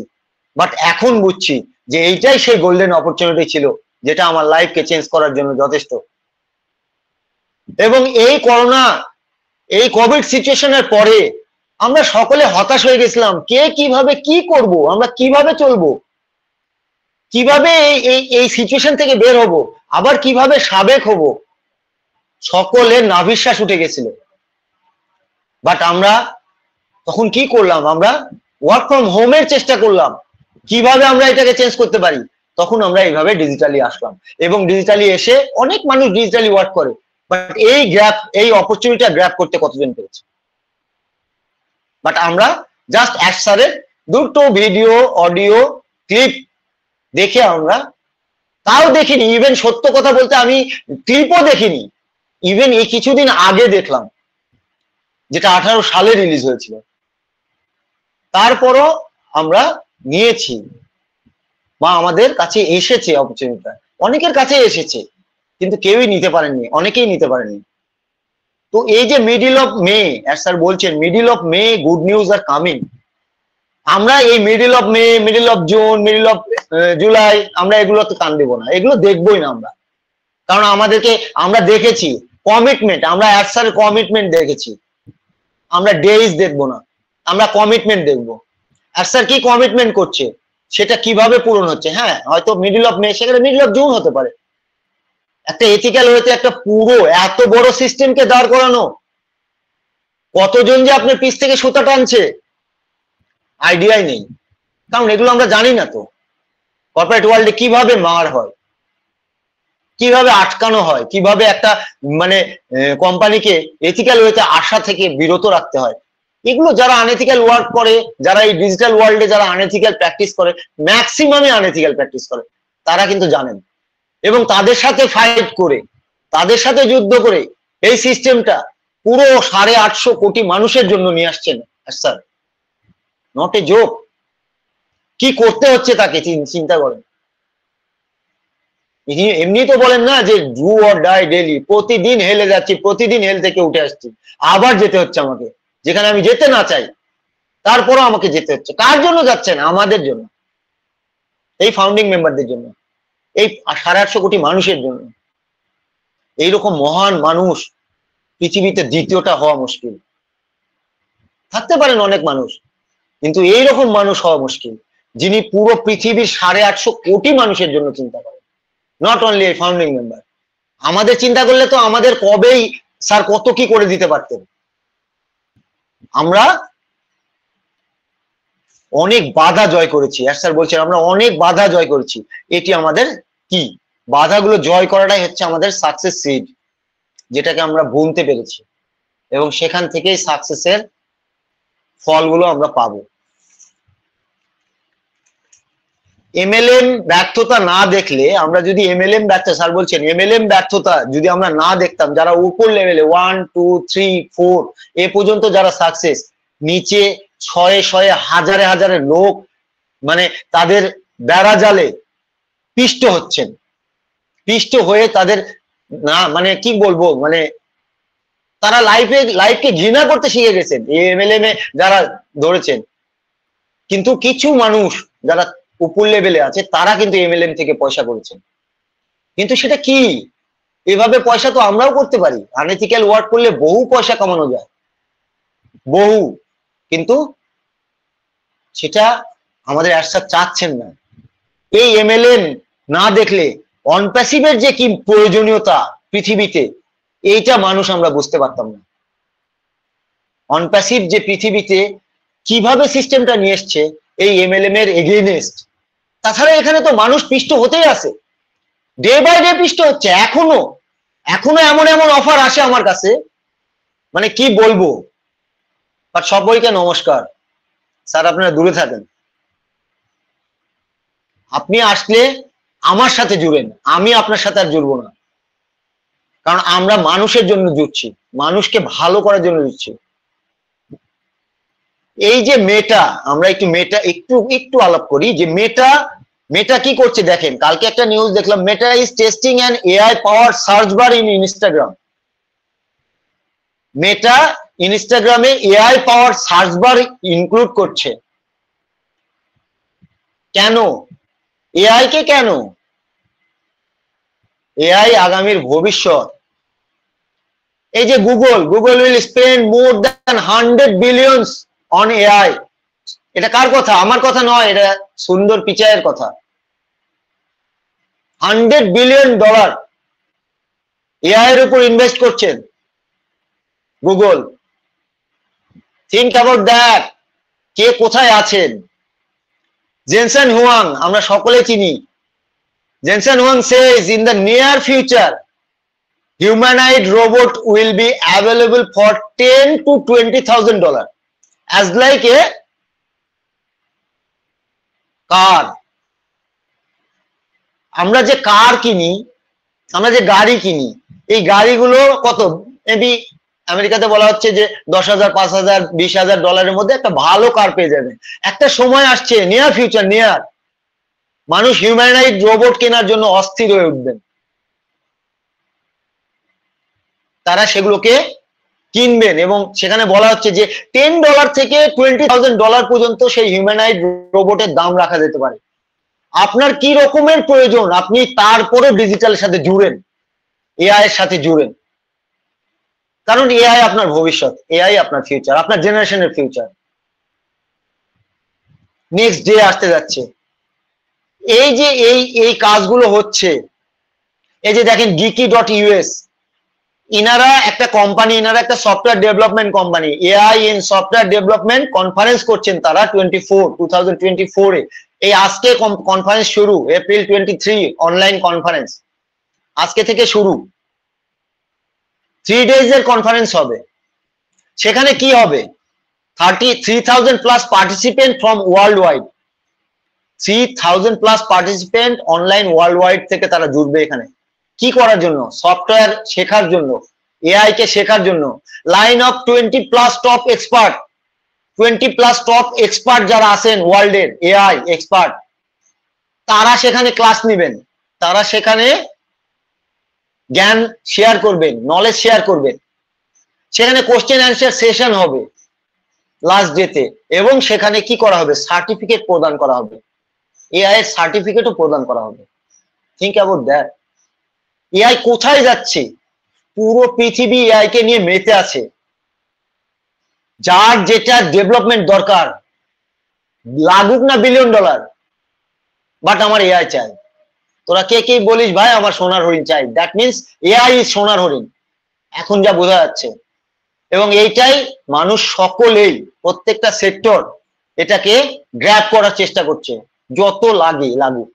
বাট এখন বুঝছি যে এইটাই সেই গোল্ডেন অপরচুনিটি ছিল যেটা আমার লাইফকে চেঞ্জ করার জন্য যথেষ্ট এবং এই করোনা এই কোভিড সিচুয়েশনের পরে আমরা সকলে হতাশ হয়ে গেছিলাম কে কিভাবে কি করব আমরা কিভাবে চলবো কিভাবে এই এই সিচুয়েশন থেকে বের হব আবার কিভাবে সাবেক হব সকলে নাভিশ্বাস উঠে গেছিল বাট আমরা তখন কি করলাম আমরা ওয়ার্ক ফ্রম হোমের চেষ্টা করলাম কিভাবে আমরা এটাকে চেঞ্জ করতে পারি তখন আমরা এইভাবে ডিজিটালি আসলাম এবং ডিজিটালি এসে অনেক মানুষ ডিজিটালি ওয়ার্ক করে বাট এই গ্র্যাপ এই অপরচুনিটিটা গ্র্যাপ করতে কতজন পেরেছে বাট আমরা জাস্ট অ্যাসারের দুটো ভিডিও অডিও ক্লিপ দেখে আমরা তাও দেখিনি ইভেন সত্য কথা বলতে আমি ক্লিপও দেখিনি ইভেন এই কিছুদিন আগে দেখলাম যেটা আঠারো সালে রিলিজ হয়েছিল তারপরও আমরা নিয়েছি বা আমাদের কাছে এসেছে অপরচুনিটিটা অনেকের কাছে এসেছে কিন্তু কেউই নিতে পারেননি অনেকেই নিতে পারেননি তো এই যে মিডিল অফ মে স্যার বলছেন middle of May good news are coming আমরা এই middle of May middle of June middle of July আমরা এগুলো তো কান দেবো না এগুলো দেখবোই না আমরা কারণ আমাদেরকে আমরা দেখেছি কমিটমেন্ট আমরা স্যার কমিটমেন্ট দেখেছি আমরা ডেইজ দেখবো না আমরা কমিটমেন্ট দেখবো আর স্যার কি কমিটমেন্ট করছে সেটা কিভাবে পূরণ হচ্ছে হ্যাঁ হয়তো মিডল অফ মে সেখানে মিডল অফ জুন হতে পারে একটা এথিক্যাল হয়েছে একটা পুরো এত বড় সিস্টেমকে দাঁড় করানো কতজন যে আপনার পিস থেকে সুতা টানছে আইডিয়াই নেই কারণ এগুলো আমরা জানি না তো কর্পোরেট ওয়ার্ল্ডে কিভাবে মার হয় কিভাবে আটকানো হয় কিভাবে একটা মানে কোম্পানিকে এথিক্যাল ওয়েতে আশা থেকে বিরত রাখতে হয় এগুলো যারা আনএথিক্যাল ওয়ার্ক করে যারা এই ডিজিটাল ওয়ার্ল্ডে যারা আনএথিক্যাল প্র্যাকটিস করে ম্যাক্সিমামে আনএথিক্যাল প্র্যাকটিস করে তারা কিন্তু জানেন এবং তাদের সাথে ফাইট করে তাদের সাথে যুদ্ধ করে এই সিস্টেমটা পুরো সাড়ে আটশো কোটি মানুষের জন্য নিয়ে আসছেন স্যার নট এ জোক কি করতে হচ্ছে তাকে চিন্তা করেন এমনি তো বলেন না যে ডু অর ডাই ডেলি প্রতিদিন হেলে যাচ্ছি প্রতিদিন হেল থেকে উঠে আসছি আবার যেতে হচ্ছে আমাকে যেখানে আমি যেতে না চাই তারপরও আমাকে যেতে হচ্ছে কার জন্য যাচ্ছেন আমাদের জন্য এই ফাউন্ডিং মেম্বারদের জন্য এই সাড়ে আটশো কোটি মানুষের জন্য এইরকম মহান মানুষ পৃথিবীতে দ্বিতীয়টা হওয়া মুশকিল থাকতে পারেন অনেক মানুষ কিন্তু এইরকম মানুষ হওয়া মুশকিল যিনি পুরো পৃথিবীর সাড়ে আটশো কোটি মানুষের জন্য চিন্তা করেন নট অনলি এই ফাউন্ডিং মেম্বার আমাদের চিন্তা করলে তো আমাদের কবেই স্যার কত কি করে দিতে পারতেন আমরা অনেক বাধা জয় করেছি আর স্যার বলছেন আমরা অনেক বাধা জয় করেছি এটি আমাদের কি বাধাগুলো জয় করাটাই হচ্ছে আমাদের সাকসেস সিড যেটাকে আমরা বুনতে পেরেছি এবং সেখান থেকেই সাকসেসের ফলগুলো আমরা পাবো এমএলএম ব্যর্থতা না দেখলে আমরা যদি এমএলএম ব্যর্থ স্যার বলছেন এমএলএম ব্যর্থতা যদি আমরা না দেখতাম যারা উপর লেভেলে ওয়ান টু থ্রি ফোর এ পর্যন্ত যারা সাকসেস নিচে ছয়ে ছয়ে হাজারে হাজারে লোক মানে তাদের বেড়া জালে পিষ্ট হচ্ছেন পিষ্ট হয়ে তাদের না মানে কি বলবো মানে তারা লাইফে লাইফকে ঘৃণা করতে শিখে গেছেন এমএলএম এ যারা ধরেছেন কিন্তু কিছু মানুষ যারা উপর লেভেলে আছে তারা কিন্তু এমএলএম থেকে পয়সা করেছেন কিন্তু সেটা কি এভাবে পয়সা তো আমরাও করতে পারি আনএথিক্যাল ওয়ার্ক করলে বহু পয়সা কামানো যায় বহু কিন্তু সেটা আমাদের অ্যাডসার চাচ্ছেন না এই এমএলএম না দেখলে অনপ্যাসিভের যে কি প্রয়োজনীয়তা পৃথিবীতে এইটা মানুষ আমরা বুঝতে পারতাম না অনপ্যাসিভ যে পৃথিবীতে কিভাবে সিস্টেমটা নিয়ে এসছে এই এমএলএম এর এগেইনেস্ট তাছাড়া এখানে তো মানুষ পিষ্ট হতেই আছে ডে বাই ডে পিষ্ট হচ্ছে এখনো এখনো এমন এমন অফার আসে আমার কাছে মানে কি বলবো আর সবাইকে নমস্কার স্যার আপনারা দূরে থাকেন আপনি আসলে আমার সাথে জুড়েন আমি আপনার সাথে আর জুড়বো না কারণ আমরা মানুষের জন্য জুড়ছি মানুষকে ভালো করার জন্য জুড়ছি এই যে মেটা আমরা একটু মেটা একটু একটু আলাপ করি যে মেটা মেটা কি করছে দেখেন কালকে একটা নিউজ দেখলাম Meta is testing an AI power search bar in Instagram Meta ইনস্টাগ্রামে AI power search bar include করছে কেন এআই কে কেন এআই আগামীর ভবিষ্যৎ এই যে Google Google will spend more than hundred billion on AI এটা কার কথা আমার কথা নয় এটা সুন্দর পিচায়ের কথা হান্ড্রেড বিলিয়ন ডলার এআই এর উপর ইনভেস্ট করছেন গুগল থিঙ্ক অ্যাবাউট দ্যাট কে কোথায় আছেন জেনসেন হুয়াং আমরা সকলে চিনি Jensen Huang says in the near future robot will be available for for two to thousand dollar as like a car আমরা যে কার কিনি আমরা যে গাড়ি কিনি এই গাড়িগুলো কত মেবি আমেরিকাতে বলা হচ্ছে যে দশ হাজার পাঁচ হাজার বিশ হাজার ডলারের মধ্যে একটা ভালো কার পেয়ে যাবে একটা সময় আসছে নিয়ার ফিউচার নিয়ার মানুষ হিউম্যানাইজ রোবট কেনার জন্য অস্থির হয়ে উঠবেন তারা সেগুলোকে কিনবেন এবং সেখানে বলা হচ্ছে যে টেন ডলার থেকে টোয়েন্টি থাউজেন্ড ডলার পর্যন্ত সেই হিউম্যানাইড রোবটের দাম রাখা যেতে পারে আপনার কি রকমের প্রয়োজন আপনি তারপরে ডিজিটালের সাথে জুড়েন এআই এর সাথে জুড়েন কারণ এআই আপনার ভবিষ্যৎ এআই আপনার ফিউচার আপনার জেনারেশনের ফিউচার নেক্সট ডে আসতে যাচ্ছে এই যে এই এই কাজগুলো হচ্ছে এই যে দেখেন গিকি ডট ইউএস ইনারা একটা কোম্পানি ইনারা একটা software development company AI in software development conference করছেন তারা twenty four two thousand twenty এই আজকে কনফারেন্স শুরু April twenty three online conference আজকে থেকে শুরু থ্রি ডেজ এর কনফারেন্স হবে সেখানে কি হবে thirty three thousand plus participant from world wide three thousand plus participant online world wide থেকে তারা জুড়বে এখানে কি করার জন্য সফটওয়্যার শেখার জন্য এআই কে শেখার জন্য line of twenty plus top expert twenty plus top expert যারা আছেন ওয়ার্ল্ডের এআই এক্সপার্ট তারা সেখানে ক্লাস নেবেন তারা সেখানে জ্ঞান শেয়ার করবেন নলেজ শেয়ার করবেন সেখানে কোশ্চেন অ্যান্সার সেশন হবে লাস্ট ডেতে এবং সেখানে কি করা হবে সার্টিফিকেট প্রদান করা হবে এআই এর সার্টিফিকেটও প্রদান করা হবে থিঙ্ক অ্যাবাউট দ্যাট এআই কোথায় যাচ্ছে পুরো পৃথিবী এআই কে নিয়ে মেতে আছে যার যেটা ডেভেলপমেন্ট দরকার লাগুক না বিলিয়ন ডলার বাট আমার এআই চাই তোরা কে কে বলিস ভাই আমার সোনার হরিণ চাই দ্যাট মিনস এআই সোনার হরিণ এখন যা বোঝা যাচ্ছে এবং এইটাই মানুষ সকলেই প্রত্যেকটা সেক্টর এটাকে গ্র্যাপ করার চেষ্টা করছে যত লাগে লাগুক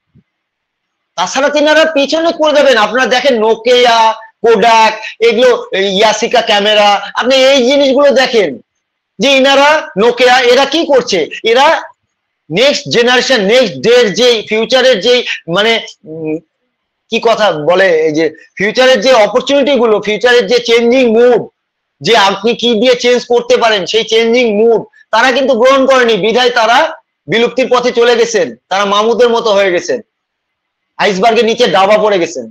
তাছাড়া তিনারা পিছনে করে দেবেন আপনারা দেখেন নোকেয়া কোডাক এগুলো ইয়াসিকা ক্যামেরা আপনি এই জিনিসগুলো দেখেন যে ইনারা নোকেয়া এরা কি করছে এরা নেক্সট জেনারেশন নেক্সট ডের যে ফিউচারের যে মানে কি কথা বলে এই যে ফিউচারের যে অপরচুনিটি গুলো ফিউচারের যে চেঞ্জিং মুড যে আপনি কি দিয়ে চেঞ্জ করতে পারেন সেই চেঞ্জিং মুড তারা কিন্তু গ্রহণ করেনি বিধায় তারা বিলুপ্তির পথে চলে গেছেন তারা মামুদের মতো হয়ে গেছেন আইসবার্গের নিচে ডাবা পড়ে গেছেন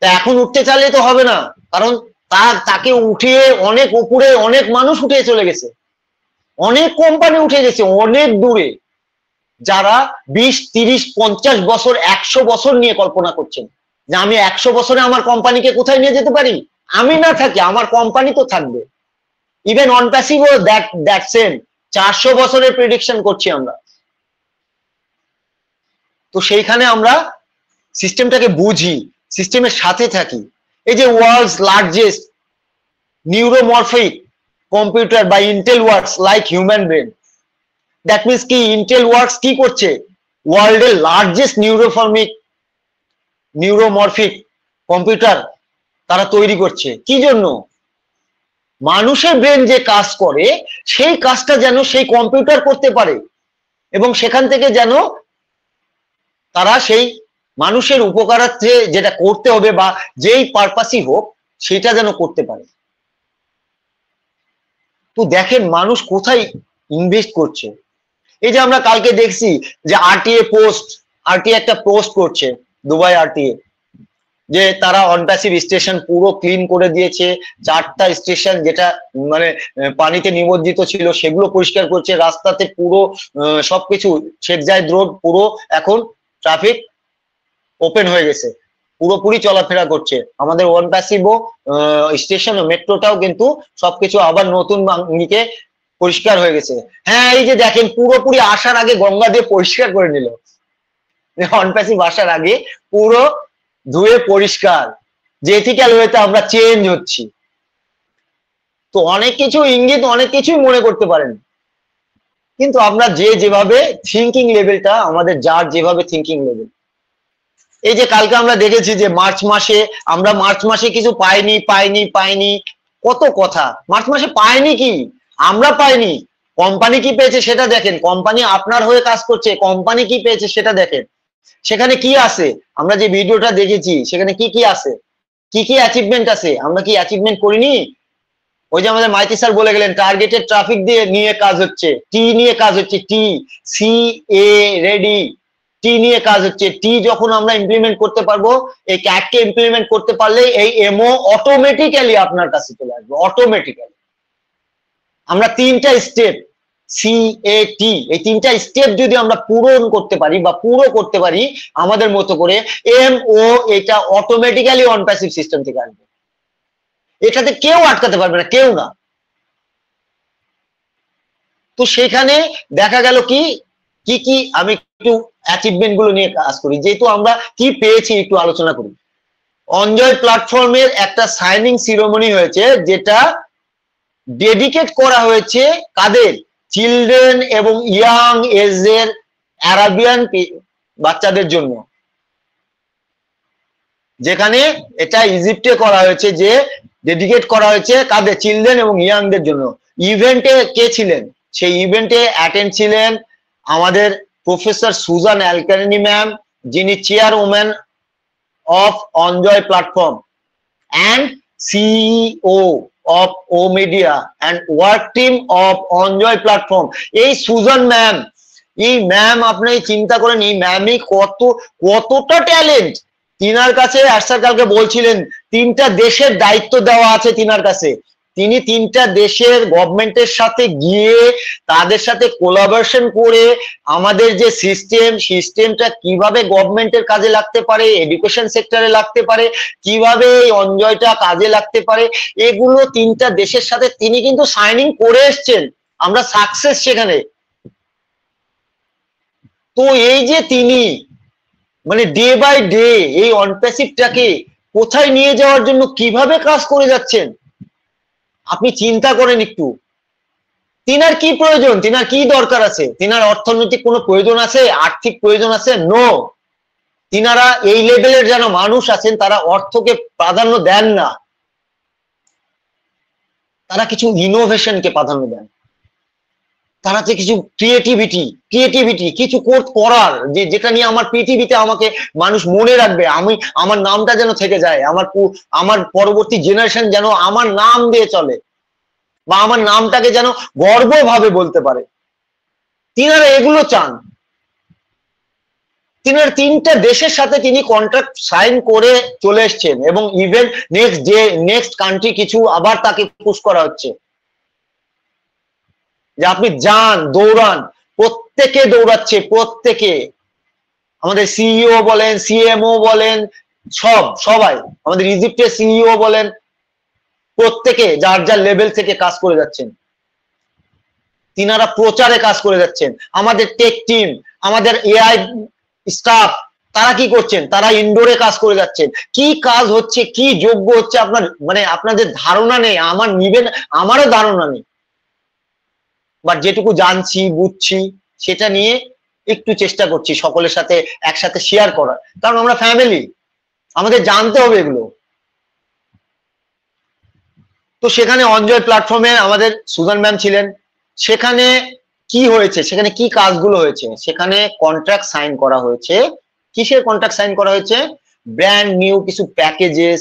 তা এখন উঠতে চাইলে তো হবে না কারণ তার তাকে উঠিয়ে অনেক উপরে অনেক মানুষ উঠে চলে গেছে অনেক কোম্পানি উঠে গেছে অনেক দূরে যারা বিশ তিরিশ পঞ্চাশ বছর একশো বছর নিয়ে কল্পনা করছেন যে আমি একশো বছরে আমার কোম্পানিকে কোথায় নিয়ে যেতে পারি আমি না থাকি আমার কোম্পানি তো থাকবে even OnPassive passive that that same চারশো বছরের প্রেডিকশন করছি আমরা তো সেইখানে আমরা সিস্টেমটাকে বুঝি সিস্টেমের সাথে থাকি এই যে ওয়ার্ল্ডস লার্জেস্ট নিউরোমরফিক কম্পিউটার বা Intel works like human brain that means কি ইন্টেল ওয়ার্কস কি করছে ওয়ার্ল্ডের লার্জেস্ট নিউরোফর্মিক নিউরোমরফিক কম্পিউটার তারা তৈরি করছে কি জন্য মানুষের ব্রেন যে কাজ করে সেই কাজটা যেন সেই কম্পিউটার করতে পারে এবং সেখান থেকে যেন তারা সেই মানুষের উপকারার্থে যেটা করতে হবে বা যেই পারপাসই হোক সেটা যেন করতে পারে তো দেখেন মানুষ কোথায় ইনভেস্ট করছে এই যে আমরা কালকে দেখছি যে আরটিএ পোস্ট আরটিএ একটা পোস্ট করছে দুবাই আরটিএ যে তারা অনপ্যাসিভ স্টেশন পুরো ক্লিন করে দিয়েছে চারটা স্টেশন যেটা মানে পানিতে নিমজ্জিত ছিল সেগুলো পরিষ্কার করছে রাস্তাতে পুরো সবকিছু শেখ জায়দ রোড পুরো এখন ট্রাফিক ওপেন হয়ে গেছে পুরোপুরি চলাফেরা করছে আমাদের ওয়ান প্যাসিভো স্টেশন মেট্রোটাও কিন্তু সবকিছু আবার নতুন নিকে পরিষ্কার হয়ে গেছে হ্যাঁ এই যে দেখেন পুরোপুরি আসার আগে গঙ্গা দিয়ে পরিষ্কার করে নিল ওয়ান প্যাসিভ আসার আগে পুরো ধুয়ে পরিষ্কার যে এথিক্যাল ওয়েতে আমরা চেঞ্জ হচ্ছি তো অনেক কিছু ইঙ্গিত অনেক কিছুই মনে করতে পারেন কিন্তু আমরা যে যেভাবে থিঙ্কিং লেভেলটা আমাদের যার যেভাবে থিঙ্কিং লেভেল এই যে কালকে আমরা দেখেছি যে মার্চ মাসে আমরা মার্চ মাসে কিছু পাইনি পাইনি পাইনি কত কথা মার্চ মাসে পাইনি কি আমরা পাইনি কোম্পানি কি পেয়েছে সেটা দেখেন কোম্পানি আপনার হয়ে কাজ করছে কোম্পানি কি পেয়েছে সেটা দেখেন সেখানে কি আছে আমরা যে ভিডিওটা দেখেছি সেখানে কি কি আছে কি কি অ্যাচিভমেন্ট আছে আমরা কি অ্যাচিভমেন্ট করিনি ওই যে আমাদের মাইতি স্যার বলে গেলেন টার্গেটেড ট্রাফিক দিয়ে নিয়ে কাজ হচ্ছে টি নিয়ে কাজ হচ্ছে টি সি এ রেডি টি নিয়ে কাজ হচ্ছে টি যখন আমরা ইমপ্লিমেন্ট করতে পারবো এই ক্যাটকে ইমপ্লিমেন্ট করতে পারলে এই এমও অটোমেটিক্যালি আপনার কাছে চলে আসবে অটোমেটিক্যালি আমরা তিনটা স্টেপ সি এ টি এই তিনটা স্টেপ যদি আমরা পূরণ করতে পারি বা পুরো করতে পারি আমাদের মতো করে এম ও এটা অটোমেটিক্যালি অন প্যাসিভ সিস্টেম থেকে আসবে এটাতে কেউ আটকাতে পারবে না কেউ না তো সেখানে দেখা গেল কি কি কি আমি একটু অ্যাচিভমেন্ট গুলো নিয়ে কাজ করি যেহেতু আমরা কি পেয়েছি একটু আলোচনা করি অঞ্জয় প্ল্যাটফর্মের একটা সাইনিং সিরোমনি হয়েছে যেটা ডেডিকেট করা হয়েছে কাদের চিলড্রেন এবং ইয়াং এজ এর অ্যারাবিয়ান বাচ্চাদের জন্য যেখানে এটা ইজিপ্টে করা হয়েছে যে ডেডিকেট করা হয়েছে কাদের চিলড্রেন এবং ইয়াংদের জন্য ইভেন্টে কে ছিলেন সেই ইভেন্টে অ্যাটেন্ড ছিলেন আমাদের প্রফেসর সুজান অ্যালকারিনি ম্যাম যিনি chair woman of OnJoy platform and CEO of O media and work team of OnJoy platform এই সুজান ম্যাম এই ম্যাম আপনি চিন্তা করেন এই ম্যামই কত কতটা ট্যালেন্ট তিনার কাছে স্যার কালকে বলছিলেন তিনটা দেশের দায়িত্ব দেওয়া আছে তিনার কাছে তিনি তিনটা দেশের গভর্নমেন্টের সাথে গিয়ে তাদের সাথে কোলাবরেশন করে আমাদের যে সিস্টেম সিস্টেমটা কিভাবে গভর্নমেন্টের কাজে লাগতে পারে এডুকেশন সেক্টরে লাগতে পারে কিভাবে এই অঞ্জয়টা কাজে লাগতে পারে এগুলো তিনটা দেশের সাথে তিনি কিন্তু সাইনিং করে এসছেন আমরা সাকসেস সেখানে তো এই যে তিনি মানে ডে বাই ডে এই অনপ্যাসিভটাকে কোথায় নিয়ে যাওয়ার জন্য কিভাবে কাজ করে যাচ্ছেন আপনি চিন্তা করেন একটু তিনার কি প্রয়োজন তিনার কি দরকার আছে তিনার অর্থনৈতিক কোনো প্রয়োজন আছে আর্থিক প্রয়োজন আছে নো তিনারা এই লেভেলের যেন মানুষ আছেন তারা অর্থকে প্রাধান্য দেন না তারা কিছু ইনোভেশনকে প্রাধান্য দেন তার কিছু ক্রিয়েটিভিটি ক্রিয়েটিভিটি কিছু কোর্স করার যে যেটা নিয়ে আমার পৃথিবীতে আমাকে মানুষ মনে রাখবে আমি আমার নামটা যেন থেকে যায় আমার আমার পরবর্তী জেনারেশন যেন আমার নাম দিয়ে চলে বা আমার নামটাকে যেন গর্বভাবে বলতে পারে তিনারা এগুলো চান তিনার তিনটা দেশের সাথে তিনি কন্ট্রাক্ট সাইন করে চলে এসছেন এবং ইভেন নেক্সট যে নেক্সট কান্ট্রি কিছু আবার তাকে পুশ করা হচ্ছে যে আপনি যান দৌড়ান প্রত্যেকে দৌড়াচ্ছে প্রত্যেকে আমাদের সিইও বলেন সিএমও বলেন সব সবাই আমাদের ইজিপ্টের সিইও বলেন প্রত্যেকে যার যার লেভেল থেকে কাজ করে যাচ্ছেন তিনারা প্রচারে কাজ করে যাচ্ছেন আমাদের টেক টিম আমাদের এআই স্টাফ তারা কি করছেন তারা ইনডোরে কাজ করে যাচ্ছেন কি কাজ হচ্ছে কি যোগ্য হচ্ছে আপনার মানে আপনাদের ধারণা নেই আমার নিবেন আমারও ধারণা নেই বা যেটুকু জানছি বুঝছি সেটা নিয়ে একটু চেষ্টা করছি সকলের সাথে একসাথে শেয়ার করার কারণ আমরা ফ্যামিলি আমাদের জানতে হবে এগুলো তো সেখানে অঞ্জয় প্ল্যাটফর্মে আমাদের সুদান ম্যাম ছিলেন সেখানে কি হয়েছে সেখানে কি কাজগুলো হয়েছে সেখানে কন্ট্রাক্ট সাইন করা হয়েছে কিসের কন্ট্রাক্ট সাইন করা হয়েছে ব্র্যান্ড নিউ কিছু প্যাকেজেস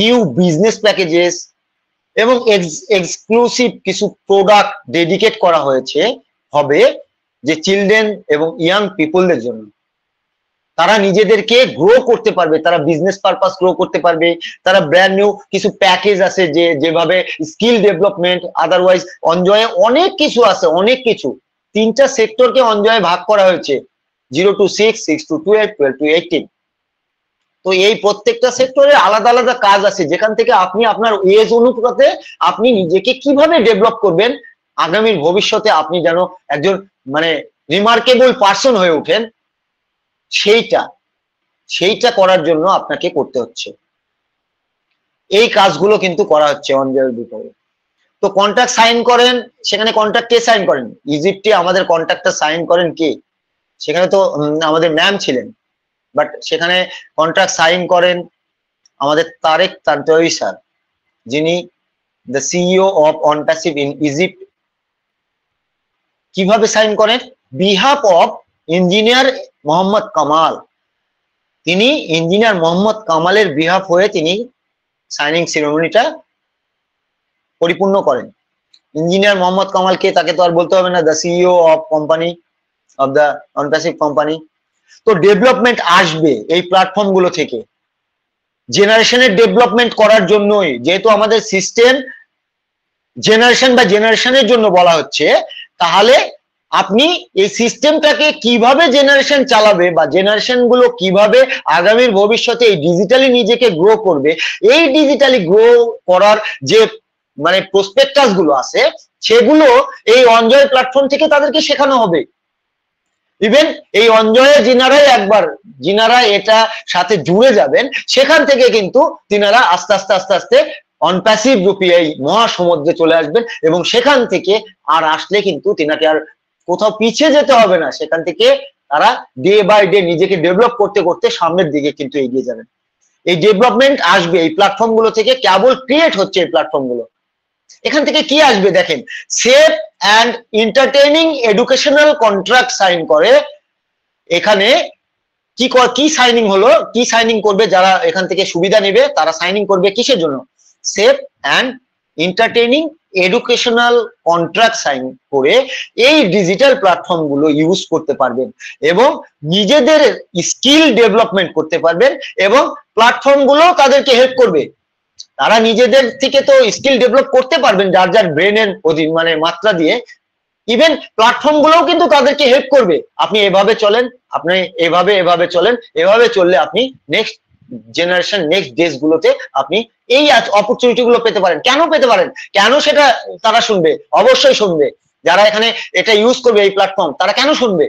নিউ বিজনেস প্যাকেজেস এবং এক্সক্লুসিভ কিছু প্রোডাক্ট ডেডিকেট করা হয়েছে হবে যে চিলড্রেন এবং ইয়াং পিপলদের জন্য তারা নিজেদেরকে গ্রো করতে পারবে তারা বিজনেস পারপাস গ্রো করতে পারবে তারা ব্র্যান্ড নিউ কিছু প্যাকেজ আছে যে যেভাবে স্কিল ডেভেলপমেন্ট আদারওয়াইজ অঞ্জয়ে অনেক কিছু আছে অনেক কিছু তিনটা সেক্টরকে অঞ্জয়ে ভাগ করা হয়েছে zero to six six to twelve twelve to eighteen তো এই প্রত্যেকটা সেক্টরে আলাদা আলাদা কাজ আছে যেখান থেকে আপনি আপনার এজ অনুপাতে আপনি নিজেকে কিভাবে ডেভেলপ করবেন আগামীর ভবিষ্যতে আপনি যেন একজন মানে রিমার্কেবল পার্সন হয়ে ওঠেন সেইটা সেইটা করার জন্য আপনাকে করতে হচ্ছে এই কাজগুলো কিন্তু করা হচ্ছে অনজয়ের বিপরীতে তো কন্ট্রাক্ট সাইন করেন সেখানে কন্ট্রাক্ট কে সাইন করেন ইজিপ্টে আমাদের কন্ট্রাক্টটা সাইন করেন কে সেখানে তো আমাদের ম্যাম ছিলেন বাট সেখানে কন্ট্রাক্ট সাইন করেন আমাদের তারেক তান্তই স্যার যিনি the CEO of OnPassive in Egypt কিভাবে সাইন করেন behalf of engineer Mohamed Kamal তিনি ইঞ্জিনিয়ার মোহাম্মদ কামালের বিহাফ হয়ে তিনি সাইনিং সেরেমনিটা পরিপূর্ণ করেন ইঞ্জিনিয়ার মোহাম্মদ কামালকে তাকে তো আর বলতে হবে না the CEO of company of the OnPassive company তো ডেভেলপমেন্ট আসবে এই প্ল্যাটফর্ম গুলো থেকে জেনারেশনের ডেভেলপমেন্ট করার জন্যই যেহেতু আমাদের সিস্টেম জেনারেশন বা জেনারেশনের জন্য বলা হচ্ছে তাহলে আপনি এই সিস্টেমটাকে কিভাবে জেনারেশন চালাবে বা জেনারেশন গুলো কিভাবে আগামীর ভবিষ্যতে এই ডিজিটালি নিজেকে গ্রো করবে এই ডিজিটালি গ্রো করার যে মানে প্রসপেক্টাস গুলো আছে সেগুলো এই অঞ্জয় প্ল্যাটফর্ম থেকে তাদেরকে শেখানো হবে ইভেন এই অঞ্জয়ের জিনারাই একবার যিনারা এটা সাথে জুড়ে যাবেন সেখান থেকে কিন্তু তিনারা আস্তে আস্তে আস্তে আস্তে অনপ্যাসিভ রূপী এই মহাসমুদ্রে চলে আসবেন এবং সেখান থেকে আর আসলে কিন্তু তিনাকে আর কোথাও পিছিয়ে যেতে হবে না সেখান থেকে তারা ডে বাই ডে নিজেকে ডেভেলপ করতে করতে সামনের দিকে কিন্তু এগিয়ে যাবেন এই ডেভেলপমেন্ট আসবে এই প্ল্যাটফর্মগুলো থেকে কেবল ক্রিয়েট হচ্ছে এই প্ল্যাটফর্মগুলো এখান থেকে কি আসবে দেখেন safe and entertaining educational contract sign করে এখানে কি কি সাইনিং হলো কি সাইনিং করবে যারা এখান থেকে সুবিধা নেবে তারা সাইনিং করবে কিসের জন্য safe and entertaining educational contract sign করে এই ডিজিটাল গুলো ইউজ করতে পারবেন এবং নিজেদের স্কিল ডেভেলপমেন্ট করতে পারবেন এবং গুলো তাদেরকে হেল্প করবে তারা নিজেদের থেকে তো স্কিল ডেভেলপ করতে পারবেন যার যার ব্রেনের মানে মাত্রা দিয়ে ইভেন প্ল্যাটফর্ম গুলোও কিন্তু তাদেরকে হেল্প করবে আপনি এভাবে চলেন আপনি এভাবে এভাবে চলেন এভাবে চললে আপনি নেক্সট জেনারেশন নেক্সট দেশগুলোতে আপনি এই অপরচুনিটি গুলো পেতে পারেন কেন পেতে পারেন কেন সেটা তারা শুনবে অবশ্যই শুনবে যারা এখানে এটা ইউজ করবে এই প্ল্যাটফর্ম তারা কেন শুনবে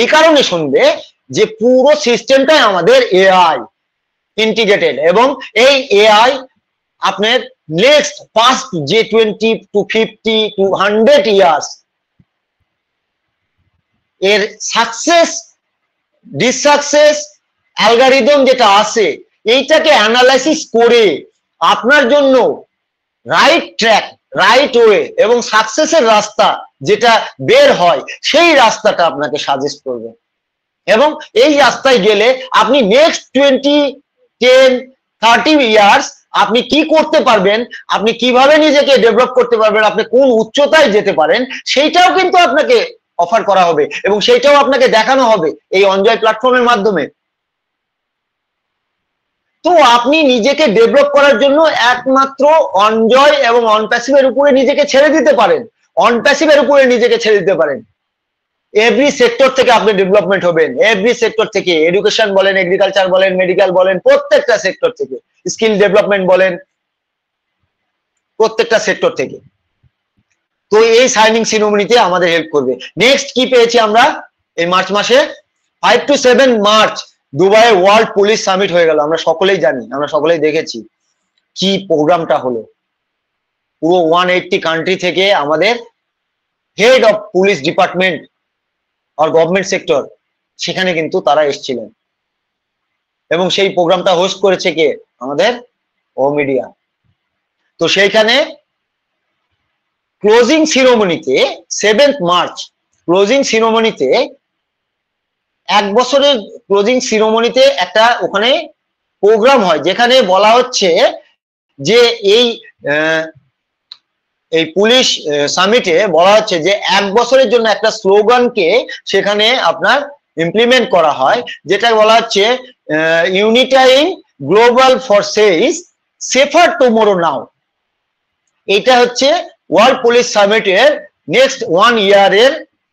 এই কারণে শুনবে যে পুরো সিস্টেমটাই আমাদের এআই ইন্টিগ্রেটেড এবং এই এআই আপনার নেক্সট ফার্স্ট যে twenty to fifty to hundred years এর সাকসেস ডিসাকসেস অ্যালগারিদম যেটা আছে এইটাকে অ্যানালাইসিস করে আপনার জন্য রাইট ট্র্যাক রাইট ওয়ে এবং সাকসেসের রাস্তা যেটা বের হয় সেই রাস্তাটা আপনাকে সাজেস্ট করবে এবং এই রাস্তায় গেলে আপনি next twenty ten thirty years আপনি কি করতে পারবেন আপনি কিভাবে নিজেকে ডেভেলপ করতে পারবেন আপনি কোন উচ্চতায় যেতে পারেন সেইটাও কিন্তু আপনাকে অফার করা হবে এবং সেইটাও আপনাকে দেখানো হবে এই অনজয় প্ল্যাটফর্মের মাধ্যমে তো আপনি নিজেকে ডেভেলপ করার জন্য একমাত্র অনজয় এবং অনপ্যাসিভের উপরে নিজেকে ছেড়ে দিতে পারেন অনপ্যাসিভের উপরে নিজেকে ছেড়ে দিতে পারেন এভরি সেক্টর থেকে আপনি ডেভেলপমেন্ট হবেন এভরি সেক্টর থেকে এডুকেশন বলেন এগ্রিকালচার বলেন মেডিকেল বলেন প্রত্যেকটা সেক্টর থেকে স্কিল ডেভেলপমেন্ট বলেন প্রত্যেকটা সেক্টর থেকে তো এই সাইনিং সিনোমনিতে আমাদের হেল্প করবে নেক্সট কি পেয়েছি আমরা এই মার্চ মাসে five to seven March Dubai world police summit হয়ে গেল আমরা সকলেই জানি আমরা সকলেই দেখেছি কি প্রোগ্রামটা হলো পুরো ওয়ান এইটটি কান্ট্রি থেকে আমাদের হেড অফ পুলিশ ডিপার্টমেন্ট আর গভর্নমেন্ট সেক্টর সেখানে কিন্তু তারা এসেছিলেন এবং সেই প্রোগ্রামটা হোস্ট করেছে কে আমাদের ও মিডিয়া তো সেইখানে ক্লোজিং সিরোমনিতে সেভেন্থ মার্চ ক্লোজিং সিরোমনিতে এক বছরের ক্লোজিং সিরোমনিতে একটা ওখানে প্রোগ্রাম হয় যেখানে বলা হচ্ছে যে এই এই পুলিশ সামিটে বলা হচ্ছে যে এক বছরের জন্য একটা স্লোগানকে সেখানে আপনার ইমপ্লিমেন্ট করা হয় যেটা বলা হচ্ছে uniting global forces safer tomorrow now এটা হচ্ছে ওয়ার্ল্ড পুলিশ সামিটের নেক্সট ওয়ান ইয়ারের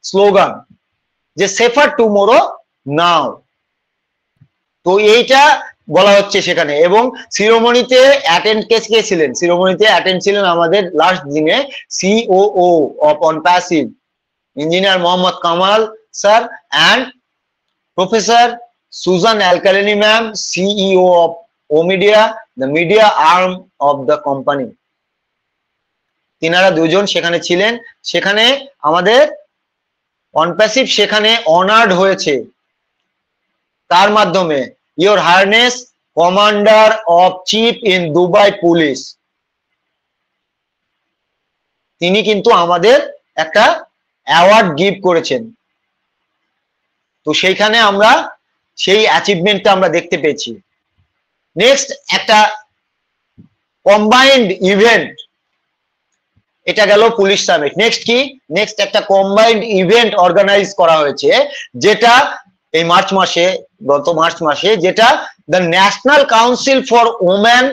স্লোগান যে সেফার টুমোরো নাও তো এইটা বলা হচ্ছে সেখানে এবং শিরোমণিতে অ্যাটেন্ড কেস কে ছিলেন শিরোমণিতে অ্যাটেন্ড ছিলেন আমাদের লাস্ট দিনে COO of OnPassive engineer Mohamed Kamal sir and professor Suzanne Alcarini ma'am CEO of O media the media arm of the company তিনারা দুজন সেখানে ছিলেন সেখানে আমাদের অনপ্যাসিভ সেখানে অনার্ড হয়েছে তার মাধ্যমে your highness commander of chief in Dubai police তিনি কিন্তু আমাদের একটা অ্যাওয়ার্ড গিভ করেছেন তো সেইখানে আমরা সেই অ্যাচিভমেন্টটা আমরা দেখতে পেয়েছি নেক্সট একটা কম্বাইন্ড ইভেন্ট এটা গেল পুলিশ সামিট নেক্সট কি নেক্সট একটা কম্বাইন্ড ইভেন্ট অর্গানাইজ করা হয়েছে যেটা এই মার্চ মাসে গত মার্চ মাসে যেটা the national council for woman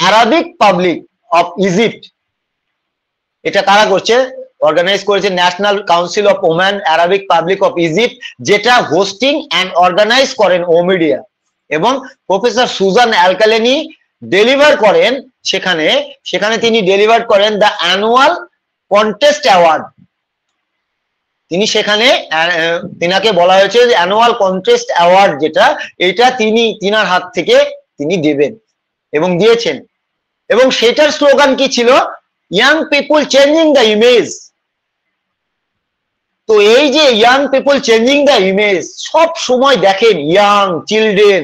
Arabic public of Egypt এটা কারা করছে অর্গানাইজ করেছে national council of woman Arabic public of Egypt যেটা হোস্টিং অ্যান্ড অর্গানাইজ করেন ওমিডিয়া এবং প্রফেসর সুজান অ্যালকালেনি ডেলিভার করেন সেখানে সেখানে তিনি ডেলিভার করেন দ্য অ্যানুয়াল কন্টেস্ট অ্যাওয়ার্ড তিনি সেখানে তিনাকে বলা হয়েছে যে অ্যানুয়াল কন্টেস্ট অ্যাওয়ার্ড যেটা এটা তিনি তিনার হাত থেকে তিনি দেবেন এবং দিয়েছেন এবং সেটার স্লোগান কি ছিল young people changing the image তো এই যে young people changing the image সব সময় দেখেন ইয়াং চিলড্রেন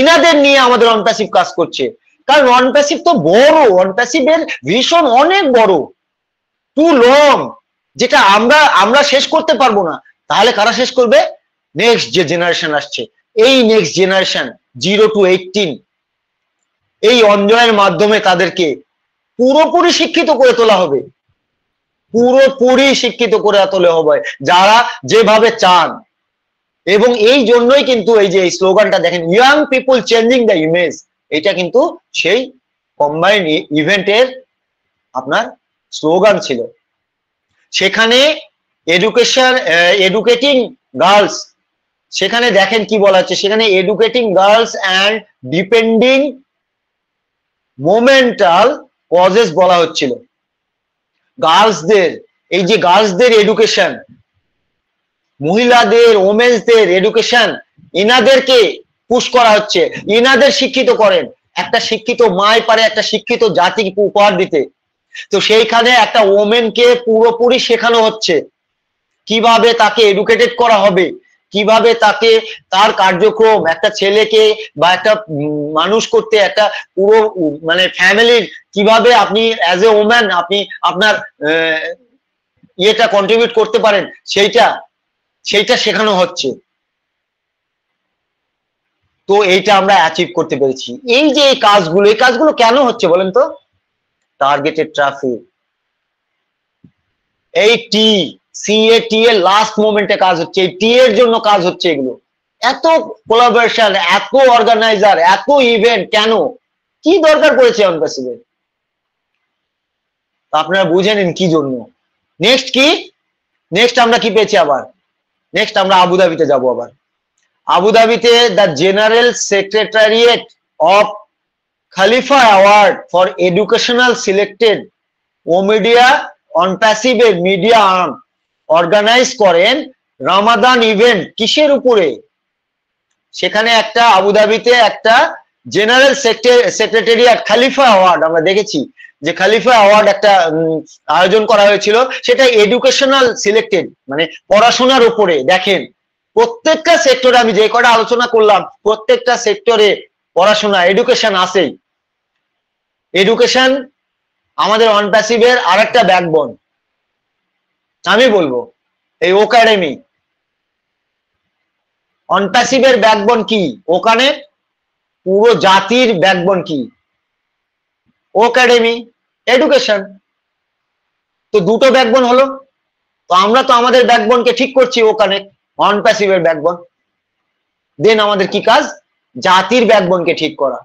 ইনাদের নিয়ে আমাদের অনপ্যাসিভ কাজ করছে কারণ অনপ্যাসিভ তো বড় অনপ্যাসিভ এর ভীষণ অনেক বড় টু লং যেটা আমরা আমরা শেষ করতে পারবো না তাহলে কারা শেষ করবে নেক্সট যে জেনারেশন আসছে এই next generation zero to eighteen এই অঞ্জনের মাধ্যমে তাদেরকে পুরোপুরি শিক্ষিত করে তোলা হবে পুরোপুরি শিক্ষিত করে তোলে হবে যারা যেভাবে চান এবং এই জন্যই কিন্তু এই যে এই স্লোগানটা দেখেন young people changing the image এটা কিন্তু সেই কম্বাইন্ড ইভেন্টের আপনার স্লোগান ছিল সেখানে এডুকেশন এডুকেটিং গার্লস সেখানে দেখেন কি বলা হচ্ছে সেখানে educating girls and depending momental causes বলা হচ্ছিল গার্লসদের এই যে গার্লসদের এডুকেশন মহিলাদের ওমেন্সদের এডুকেশন এনাদেরকে পুশ করা হচ্ছে এনাদের শিক্ষিত করেন একটা শিক্ষিত মায় পারে একটা শিক্ষিত জাতিকে উপহার দিতে তো সেইখানে একটা ওমেনকে পুরোপুরি শেখানো হচ্ছে কিভাবে তাকে এডুকেটেড করা হবে কিভাবে তাকে তার কার্যক্রম একটা ছেলেকে বা একটা মানুষ করতে একটা পুরো মানে ফ্যামিলির কিভাবে আপনি অ্যাজ এ ওম্যান আপনি আপনার ইয়েটা কন্ট্রিবিউট করতে পারেন সেইটা সেইটা শেখানো হচ্ছে তো এইটা আমরা অ্যাচিভ করতে পেরেছি এই যে এই কাজগুলো এই কাজগুলো কেন হচ্ছে বলেন তো টার্গেটেড ট্রাফিক এই টি সিএ টি এর লাস্ট মোমেন্টে কাজ হচ্ছে এই টি এর জন্য কাজ হচ্ছে এগুলো এত কোলাবোরেশন এত অর্গানাইজার এত ইভেন্ট কেন কি দরকার পড়েছে অনপাসিবের আপনারা বুঝে নিন কি জন্য নেক্সট কি নেক্সট আমরা কি পেয়েছি আবার নেক্সট আমরা আবুধাবিতে যাব আবার আবুধাবিতে the general secretariat of for educational selected O media OnPassive এর মিডিয়া আর্ম অর্গানাইজ করেন রামাদান ইভেন্ট কিসের উপরে সেখানে একটা আবুধাবিতে একটা জেনারেল সেক্রেটারিয়েট খালিফা অ্যাওয়ার্ড আমরা দেখেছি যে খালিফা অ্যাওয়ার্ড একটা আয়োজন করা হয়েছিল সেটা এডুকেশনাল সিলেক্টেড মানে পড়াশোনার উপরে দেখেন প্রত্যেকটা সেক্টরে আমি যে কটা আলোচনা করলাম প্রত্যেকটা সেক্টরে পড়াশোনা এডুকেশন আসেই এডুকেশন আমাদের অন প্যাসিভের আর একটা ব্যাকবোন আমি বলবো এই ওকাডেমি অন প্যাসিভের ব্যাকবোন কি ওখানে পুরো জাতির ব্যাকবোন কি ওকাডেমি এডুকেশন তো দুটো ব্যাকবোন হলো তো আমরা তো আমাদের ব্যাকবোনকে ঠিক করছি ওখানে অন প্যাসিভের ব্যাকবোন দেন আমাদের কি কাজ জাতির ব্যাকবোনকে ঠিক করা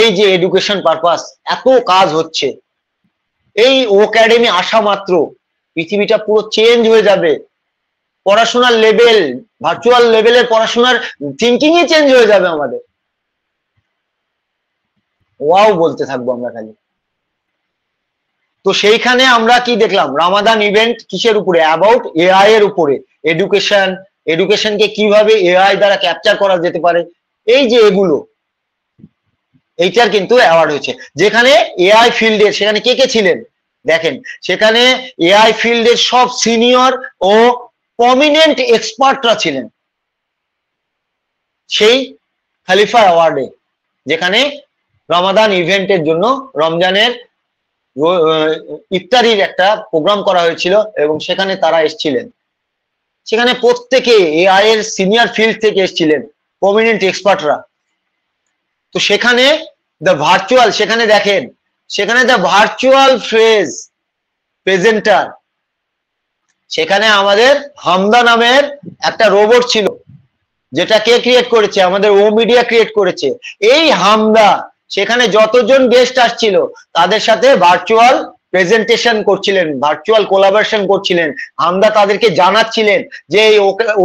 এই যে এডুকেশন পারপাস এত কাজ হচ্ছে এই ওকাডেমি আসা মাত্র পৃথিবীটা পুরো চেঞ্জ হয়ে যাবে পড়াশোনার লেভেল ভার্চুয়াল লেভেলের পড়াশোনার থিঙ্কিং চেঞ্জ হয়ে যাবে আমাদের ওয়াও বলতে থাকবো আমরা খালি তো সেইখানে আমরা কি দেখলাম রামাদান ইভেন্ট কিসের উপরে অ্যাবাউট এআই এর উপরে এডুকেশন এডুকেশনকে কিভাবে এআই দ্বারা ক্যাপচার করা যেতে পারে এই যে এগুলো এইটার কিন্তু অ্যাওয়ার্ড হয়েছে যেখানে এআই ফিল্ডের সেখানে কে কে ছিলেন দেখেন সেখানে এআই ফিল্ডের সব সিনিয়র ও প্রমিনেন্ট এক্সপার্টরা ছিলেন সেই খালিফা অ্যাওয়ার্ডে যেখানে রমাদান ইভেন্টের জন্য রমজানের ইফতারির একটা প্রোগ্রাম করা হয়েছিল এবং সেখানে তারা এসছিলেন সেখানে প্রত্যেকে এআই এর সিনিয়র ফিল্ড থেকে এসছিলেন প্রমিনেন্ট এক্সপার্টরা তো সেখানে দ্য ভার্চুয়াল সেখানে দেখেন সেখানে দ্য ভার্চুয়াল ফ্রেজ প্রেজেন্টার সেখানে আমাদের হামদা নামের একটা রোবট ছিল যেটা কে ক্রিয়েট করেছে আমাদের ও মিডিয়া ক্রিয়েট করেছে এই হামদা সেখানে যতজন গেস্ট আসছিল তাদের সাথে ভার্চুয়াল প্রেজেন্টেশন করছিলেন ভার্চুয়াল কোলাবরেশন করছিলেন হামদা তাদেরকে জানাচ্ছিলেন যে এই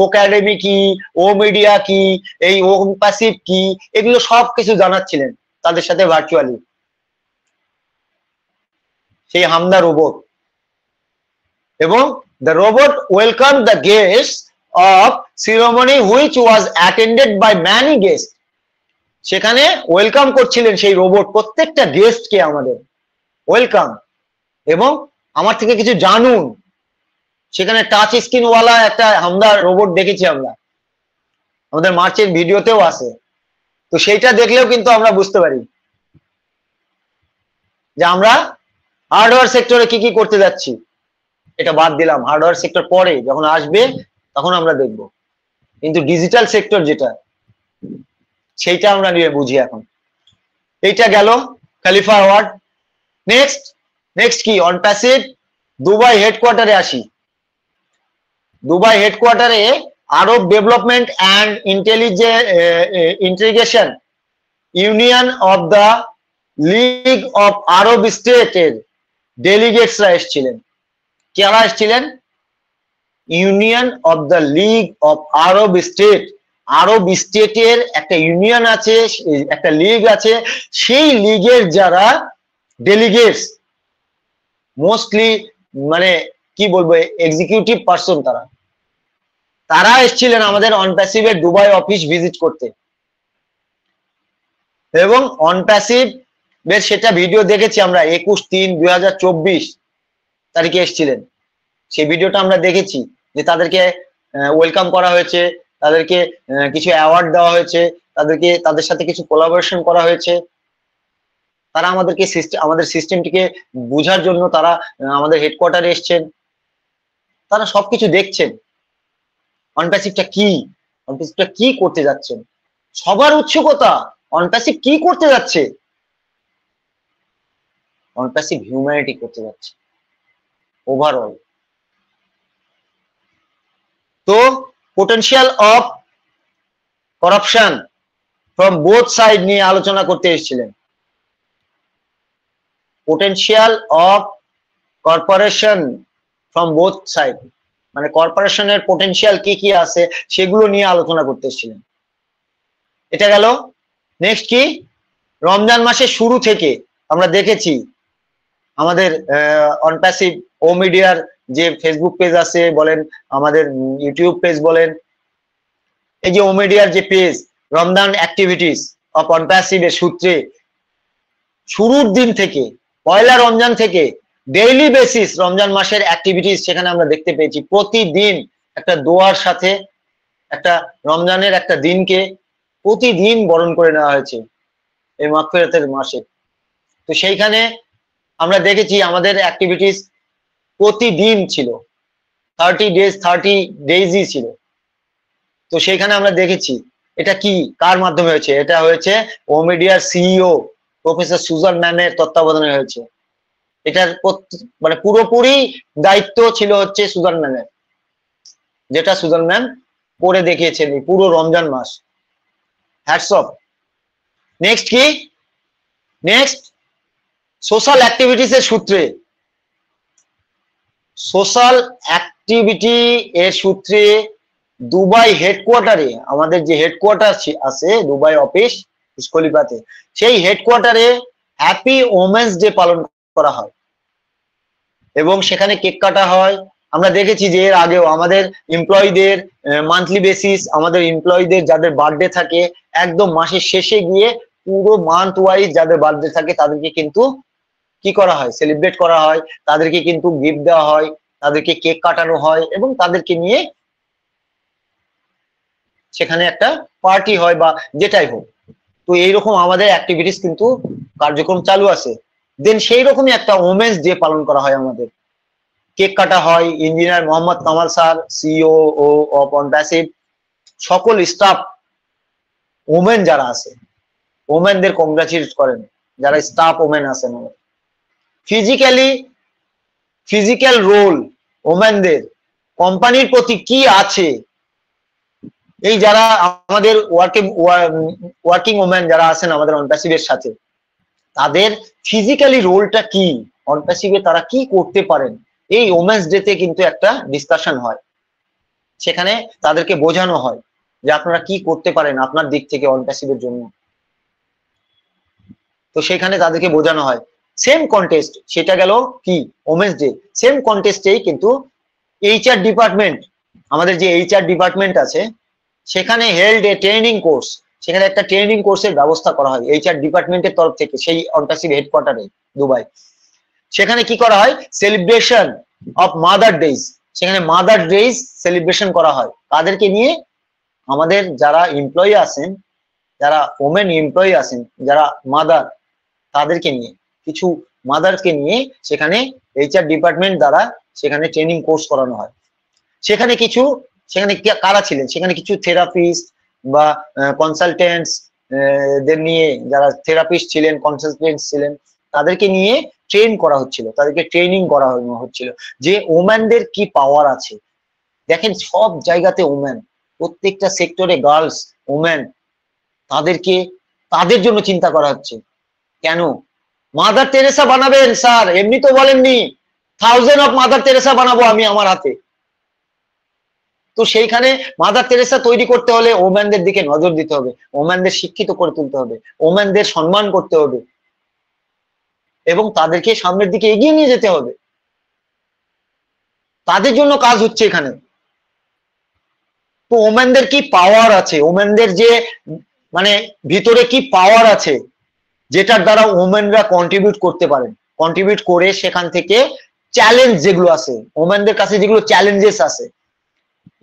একাডেমি কি ও মিডিয়া কি এই ওম প্যাসিভ কি এগুলো সব কিছু জানাচ্ছিলেন তাদের সাথে ভার্চুয়ালি সেই হামদা রোবট এবং the robot welcome the guest of ceremony which was attended by many guest সেখানে ওয়েলকাম করছিলেন সেই রোবট প্রত্যেকটা গেস্টকে আমাদের ওয়েলকাম এবং আমার থেকে কিছু জানুন সেখানে টাচ স্ক্রিনওয়ালা একটা হামদার রোবট দেখেছি আমরা আমাদের মার্চের ভিডিওতেও আছে তো সেইটা দেখলেও কিন্তু আমরা বুঝতে পারি যে আমরা হার্ডওয়ার সেক্টরে কি কি করতে যাচ্ছি এটা বাদ দিলাম হার্ডওয়্যার সেক্টর পরে যখন আসবে তখন আমরা দেখব কিন্তু ডিজিটাল সেক্টর যেটা সেইটা আমরা নিয়ে বুঝি এখন এইটা গেল খালিফা অ্যাওয়ার্ড নেক্সট নেক্সট কি অন প্যাসিভ দুবাই হেডকোয়ার্টারে আসি দুবাই হেডকোয়ার্টারে আরব ডেভেলপমেন্ট অ্যান্ড ইন্টেলিজে integration union of the league of Arab স্টেটের ডেলিগেটসরা এসেছিলেন কারা এসেছিলেন union of the league of Arab state Arab স্টেটের একটা ইউনিয়ন আছে একটা লিগ আছে সেই লিগের যারা ডেলিগেটস মোস্টলি মানে কি বলবো এক্সিকিউটিভ পার্সন তারা তারা এসছিলেন আমাদের অনপ্যাসিভের দুবাই অফিস ভিজিট করতে এবং অনপ্যাসিভ এর সেটা ভিডিও দেখেছি আমরা একুশ তিন দুই তারিখে এসছিলেন সেই ভিডিওটা আমরা দেখেছি যে তাদেরকে ওয়েলকাম করা হয়েছে তাদেরকে কিছু অ্যাওয়ার্ড দেওয়া হয়েছে তাদেরকে তাদের সাথে কিছু কোলাবোরেশন করা হয়েছে তারা আমাদেরকে আমাদের সিস্টেমটিকে বোঝার জন্য তারা আমাদের হেডকোয়ার্টারে এসছেন তারা সবকিছু দেখছেন অনপ্যাসিভটা কি অনপ্যাসিভটা কি করতে যাচ্ছেন সবার উৎসুকতা অনপ্যাসিভ কি করতে যাচ্ছে অনপ্যাসিভ হিউম্যানিটি করতে যাচ্ছে ওভারঅল তো potential of corruption from both side নিয়ে আলোচনা করতে এসেছিলেন potential of corporation from both side মানে কর্পোরেশনের পোটেনশিয়াল কি কি আছে সেগুলো নিয়ে আলোচনা করতে এসেছিলেন এটা গেল নেক্সট কি রমজান মাসের শুরু থেকে আমরা দেখেছি আমাদের অনপ্যাসিভ ও মিডিয়ার যে ফেসবুক পেজ আছে বলেন আমাদের ইউটিউব পেজ বলেন এই যে ও মিডিয়ার যে page Ramzan activities of OnPassive এর সূত্রে শুরুর দিন থেকে পয়লা রমজান থেকে ডেইলি বেসিস রমজান মাসের অ্যাক্টিভিটিস সেখানে আমরা দেখতে পেয়েছি প্রতিদিন একটা দোয়ার সাথে একটা রমজানের একটা দিনকে প্রতিদিন বরণ করে নেওয়া হয়েছে এই মাগফিরাতের মাসে তো সেইখানে আমরা দেখেছি আমাদের অ্যাক্টিভিটিস প্রতিদিন ছিল থার্টি ডেজ থার্টি ডেইজই ছিল তো সেইখানে আমরা দেখেছি এটা কি কার মাধ্যমে হয়েছে এটা হয়েছে ওমিডিয়ার সিইও প্রফেসর সুজার ম্যামের তত্ত্বাবধানে হয়েছে এটার মানে পুরোপুরি দায়িত্ব ছিল হচ্ছে সুদান ম্যামের যেটা সুদান ম্যাম করে দেখিয়েছেন পুরো রমজান মাস হ্যাটসঅপ নেক্সট কি নেক্সট সোশ্যাল অ্যাক্টিভিটিস এর সূত্রে সোশ্যাল অ্যাক্টিভিটি এর সূত্রে দুবাই হেডকোয়ার্টারে আমাদের যে হেডকোয়ার্টার আছে দুবাই অফিস খলিফাতে সেই হেডকোয়ার্টারে হ্যাপি ওমেন্স ডে পালন করা হয় এবং সেখানে কেক কাটা হয় আমরা দেখেছি যে এর আগেও আমাদের এমপ্লয়ীদের মান্থলি বেসিস আমাদের এমপ্লয়ীদের যাদের বার্থডে থাকে একদম মাসের শেষে গিয়ে পুরো মান্থ ওয়াইজ যাদের বার্থডে থাকে তাদেরকে কিন্তু কি করা হয় সেলিব্রেট করা হয় তাদেরকে কিন্তু গিফট দেওয়া হয় তাদেরকে কেক কাটানো হয় এবং তাদেরকে নিয়ে সেখানে একটা পার্টি হয় বা যেটাই হোক তো এইরকম আমাদের অ্যাক্টিভিটিস কিন্তু কার্যক্রম চালু আছে দেন সেই রকমই একটা ওমেন্স ডে পালন করা হয় আমাদের কেক কাটা হয় engineer Mohamed Kamal sir COO of OnPassive সকল স্টাফ ওমেন যারা আছে ওমেনদের কংগ্রাচুলেট করেন যারা স্টাফ ওমেন আছেন ফিজিক্যালি ফিজিক্যাল রোল ওমেনদের কোম্পানির প্রতি কি আছে এই যারা আমাদের ওয়ার্কিং ওয়ার্কিং ওমেন যারা আছেন আমাদের অনপ্যাসিভের সাথে তাদের ফিজিক্যালি রোলটা কি অন প্যাসিভে তারা কি করতে পারেন এই ওমেন্স ডেতে কিন্তু একটা ডিসকাশন হয় সেখানে তাদেরকে বোঝানো হয় যে আপনারা কি করতে পারেন আপনার দিক থেকে অন প্যাসিভের জন্য তো সেখানে তাদেরকে বোঝানো হয় সেম কন্টেস্ট সেটা গেল কি ওমেন্স ডে সেম কন্টেস্টেই কিন্তু এইচআর ডিপার্টমেন্ট আমাদের যে এইচআর ডিপার্টমেন্ট আছে সেখানে হেল্ড এ ট্রেনিং কোর্স সেখানে একটা ট্রেনিং কোর্সের ব্যবস্থা করা হয় এইচআর ডিপার্টমেন্টের তরফ থেকে সেই অন্টাসির হেডকোয়ার্টারে দুবাই সেখানে কি করা হয় সেলিব্রেশন অফ মাদার ডেজ সেখানে মাদার ডেজ সেলিব্রেশন করা হয় তাদেরকে নিয়ে আমাদের যারা এমপ্লয়ি আছেন যারা ওমেন এমপ্লয়ি আছেন যারা মাদার তাদেরকে নিয়ে কিছু মাদারকে নিয়ে সেখানে এইচআর ডিপার্টমেন্ট দ্বারা সেখানে ট্রেনিং কোর্স করানো হয় সেখানে কিছু সেখানে কারা ছিলেন সেখানে কিছু থেরাপিস্ট বা কনসালটেন্টস দের নিয়ে যারা থেরাপিস্ট ছিলেন কনসালটেন্টস ছিলেন তাদেরকে নিয়ে ট্রেন করা হচ্ছিল তাদেরকে ট্রেনিং করা হচ্ছিল যে ওম্যানদের কি পাওয়ার আছে দেখেন সব জায়গাতে ওম্যান প্রত্যেকটা সেক্টরে গার্লস ওম্যান তাদেরকে তাদের জন্য চিন্তা করা হচ্ছে কেন মাদার টেরেসা বানাবেন স্যার এমনি তো বলেননি থাউজেন্ড অফ মাদার টেরেসা বানাবো আমি আমার হাতে তো সেইখানে মাদার তেরেসা তৈরি করতে হলে ওম্যানদের দিকে নজর দিতে হবে ওম্যানদের শিক্ষিত করে তুলতে হবে ওম্যানদের সম্মান করতে হবে এবং তাদেরকে সামনের দিকে এগিয়ে নিয়ে যেতে হবে তাদের জন্য কাজ হচ্ছে এখানে তো ওম্যানদের কি পাওয়ার আছে ওম্যানদের যে মানে ভিতরে কি পাওয়ার আছে যেটার দ্বারা ওম্যানরা কন্ট্রিবিউট করতে পারেন কন্ট্রিবিউট করে সেখান থেকে চ্যালেঞ্জ যেগুলো আছে ওমেনদের কাছে যেগুলো চ্যালেঞ্জেস আছে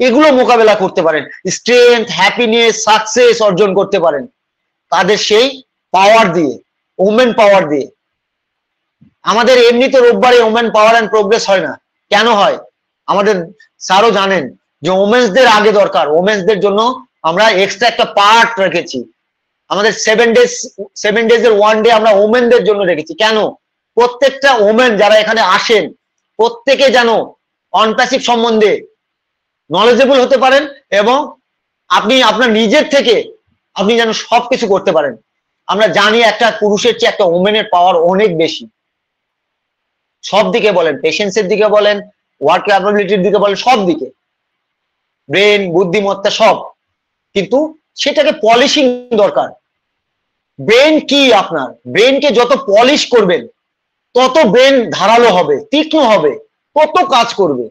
এগুলো মোকাবেলা করতে পারেন স্ট্রেংথ হ্যাপিনেস সাকসেস অর্জন করতে পারেন তাদের সেই পাওয়ার দিয়ে ওমেন পাওয়ার দিয়ে আমাদের এমনিতে রোববারে ওমেন পাওয়ার অ্যান্ড প্রোগ্রেস হয় না কেন হয় আমাদের স্যারও জানেন যে ওমেন্সদের আগে দরকার ওমেন্সদের জন্য আমরা এক্সট্রা একটা পার্ট রেখেছি আমাদের সেভেন ডেজ সেভেন ডেজ এর ওয়ান ডে আমরা ওমেনদের জন্য রেখেছি কেন প্রত্যেকটা ওমেন যারা এখানে আসেন প্রত্যেকে যেন অনপ্যাসিভ সম্বন্ধে নলেজেবল হতে পারেন এবং আপনি আপনার নিজের থেকে আপনি যেন সবকিছু করতে পারেন আমরা জানি একটা পুরুষের চেয়ে একটা ওমেনের পাওয়ার অনেক বেশি সব দিকে বলেন পেশেন্সের দিকে বলেন ওয়ার্ক ক্যাপাবিলিটির দিকে বলেন সব দিকে ব্রেন বুদ্ধিমত্তা সব কিন্তু সেটাকে পলিশিং দরকার ব্রেন কি আপনার ব্রেনকে যত পলিশ করবেন তত ব্রেন ধারালো হবে তীক্ষ্ণ হবে তত কাজ করবে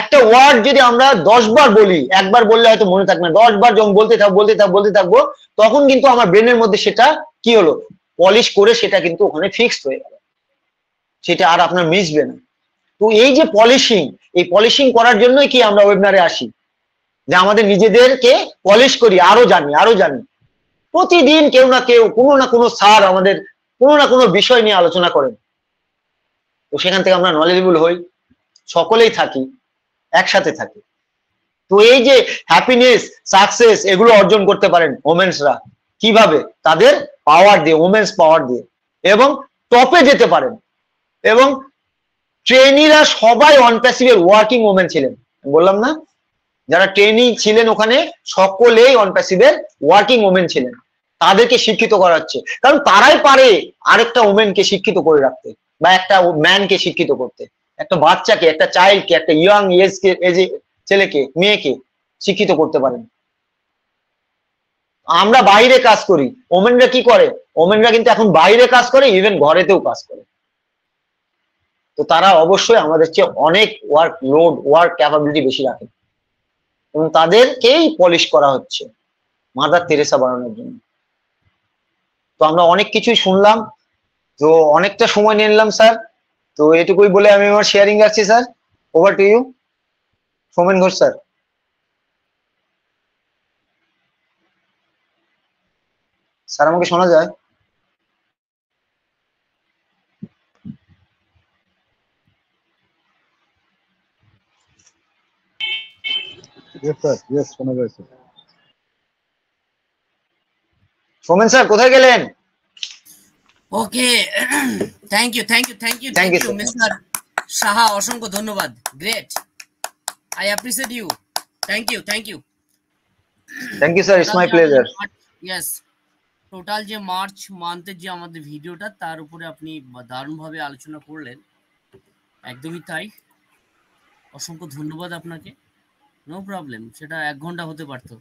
একটা ওয়ার্ড যদি আমরা দশ বার বলি একবার বললে হয়তো মনে থাকবে না দশ বার যখন বলতে থাকবো বলতে থাকবো বলতে থাকবো তখন কিন্তু আমার ব্রেনের মধ্যে সেটা কি হলো পলিশ করে সেটা কিন্তু ওখানে ফিক্সড হয়ে গেল সেটা আর আপনার মিশবে না তো এই যে পলিশিং এই পলিশিং করার জন্যই কি আমরা ওয়েবিনারে আসি যে আমাদের নিজেদেরকে পলিশ করি আরো জানি আরো জানি প্রতিদিন কেউ না কেউ কোনো না কোনো স্যার আমাদের কোনো না কোনো বিষয় নিয়ে আলোচনা করেন তো সেখান থেকে আমরা নলেজেবল হই সকলেই থাকি একসাথে থাকে তো এই যে হ্যাপিনেস সাকসেস এগুলো অর্জন করতে পারেন ওমেন্সরা কিভাবে তাদের পাওয়ার দিয়ে ওমেন্স পাওয়ার দিয়ে এবং টপে যেতে পারেন এবং ট্রেনিরা সবাই অনপ্যাসিভেল ওয়ার্কিং ওমেন ছিলেন বললাম না যারা ট্রেনি ছিলেন ওখানে সকলেই অনপ্যাসিভেল ওয়ার্কিং ওমেন ছিলেন তাদেরকে শিক্ষিত করাচ্ছে কারণ তারাই পারে আরেকটা ওমেনকে শিক্ষিত করে রাখতে বা একটা ম্যানকে শিক্ষিত করতে একটা বাচ্চাকে একটা চাইল্ডকে একটা ইয়াং এজকে এজ ছেলেকে মেয়েকে শিক্ষিত করতে পারেন আমরা বাইরে কাজ করি ওমেনরা কি করে ওমেনরা কিন্তু এখন বাইরে কাজ করে ইভেন ঘরেতেও কাজ করে তো তারা অবশ্যই আমাদের চেয়ে অনেক ওয়ার্ক লোড ওয়ার্ক ক্যাপাবিলিটি বেশি রাখে এবং তাদেরকেই পলিশ করা হচ্ছে মাদার তেরেসা বানানোর জন্য তো আমরা অনেক কিছুই শুনলাম তো অনেকটা সময় নিয়ে নিলাম স্যার তো এটুকুই বলে আমি আমার শেয়ারিং রাখছি sir over to you Somen Ghosh sir sir আমাকে শোনা যায় সোমেন স্যার কোথায় গেলেন okay thank you thank you thank you thank you mister Saha অসংখ্য ধন্যবাদ great I appreciate you thank you thank you thank you sir it's my pleasure yes total যে March মান্থের যে আমাদের ভিডিওটা তার উপরে আপনি দারুণভাবে আলোচনা করলেন একদমই তাই অসংখ্য ধন্যবাদ আপনাকে নো প্রবলেম সেটা এক ঘন্টা হতে পারতো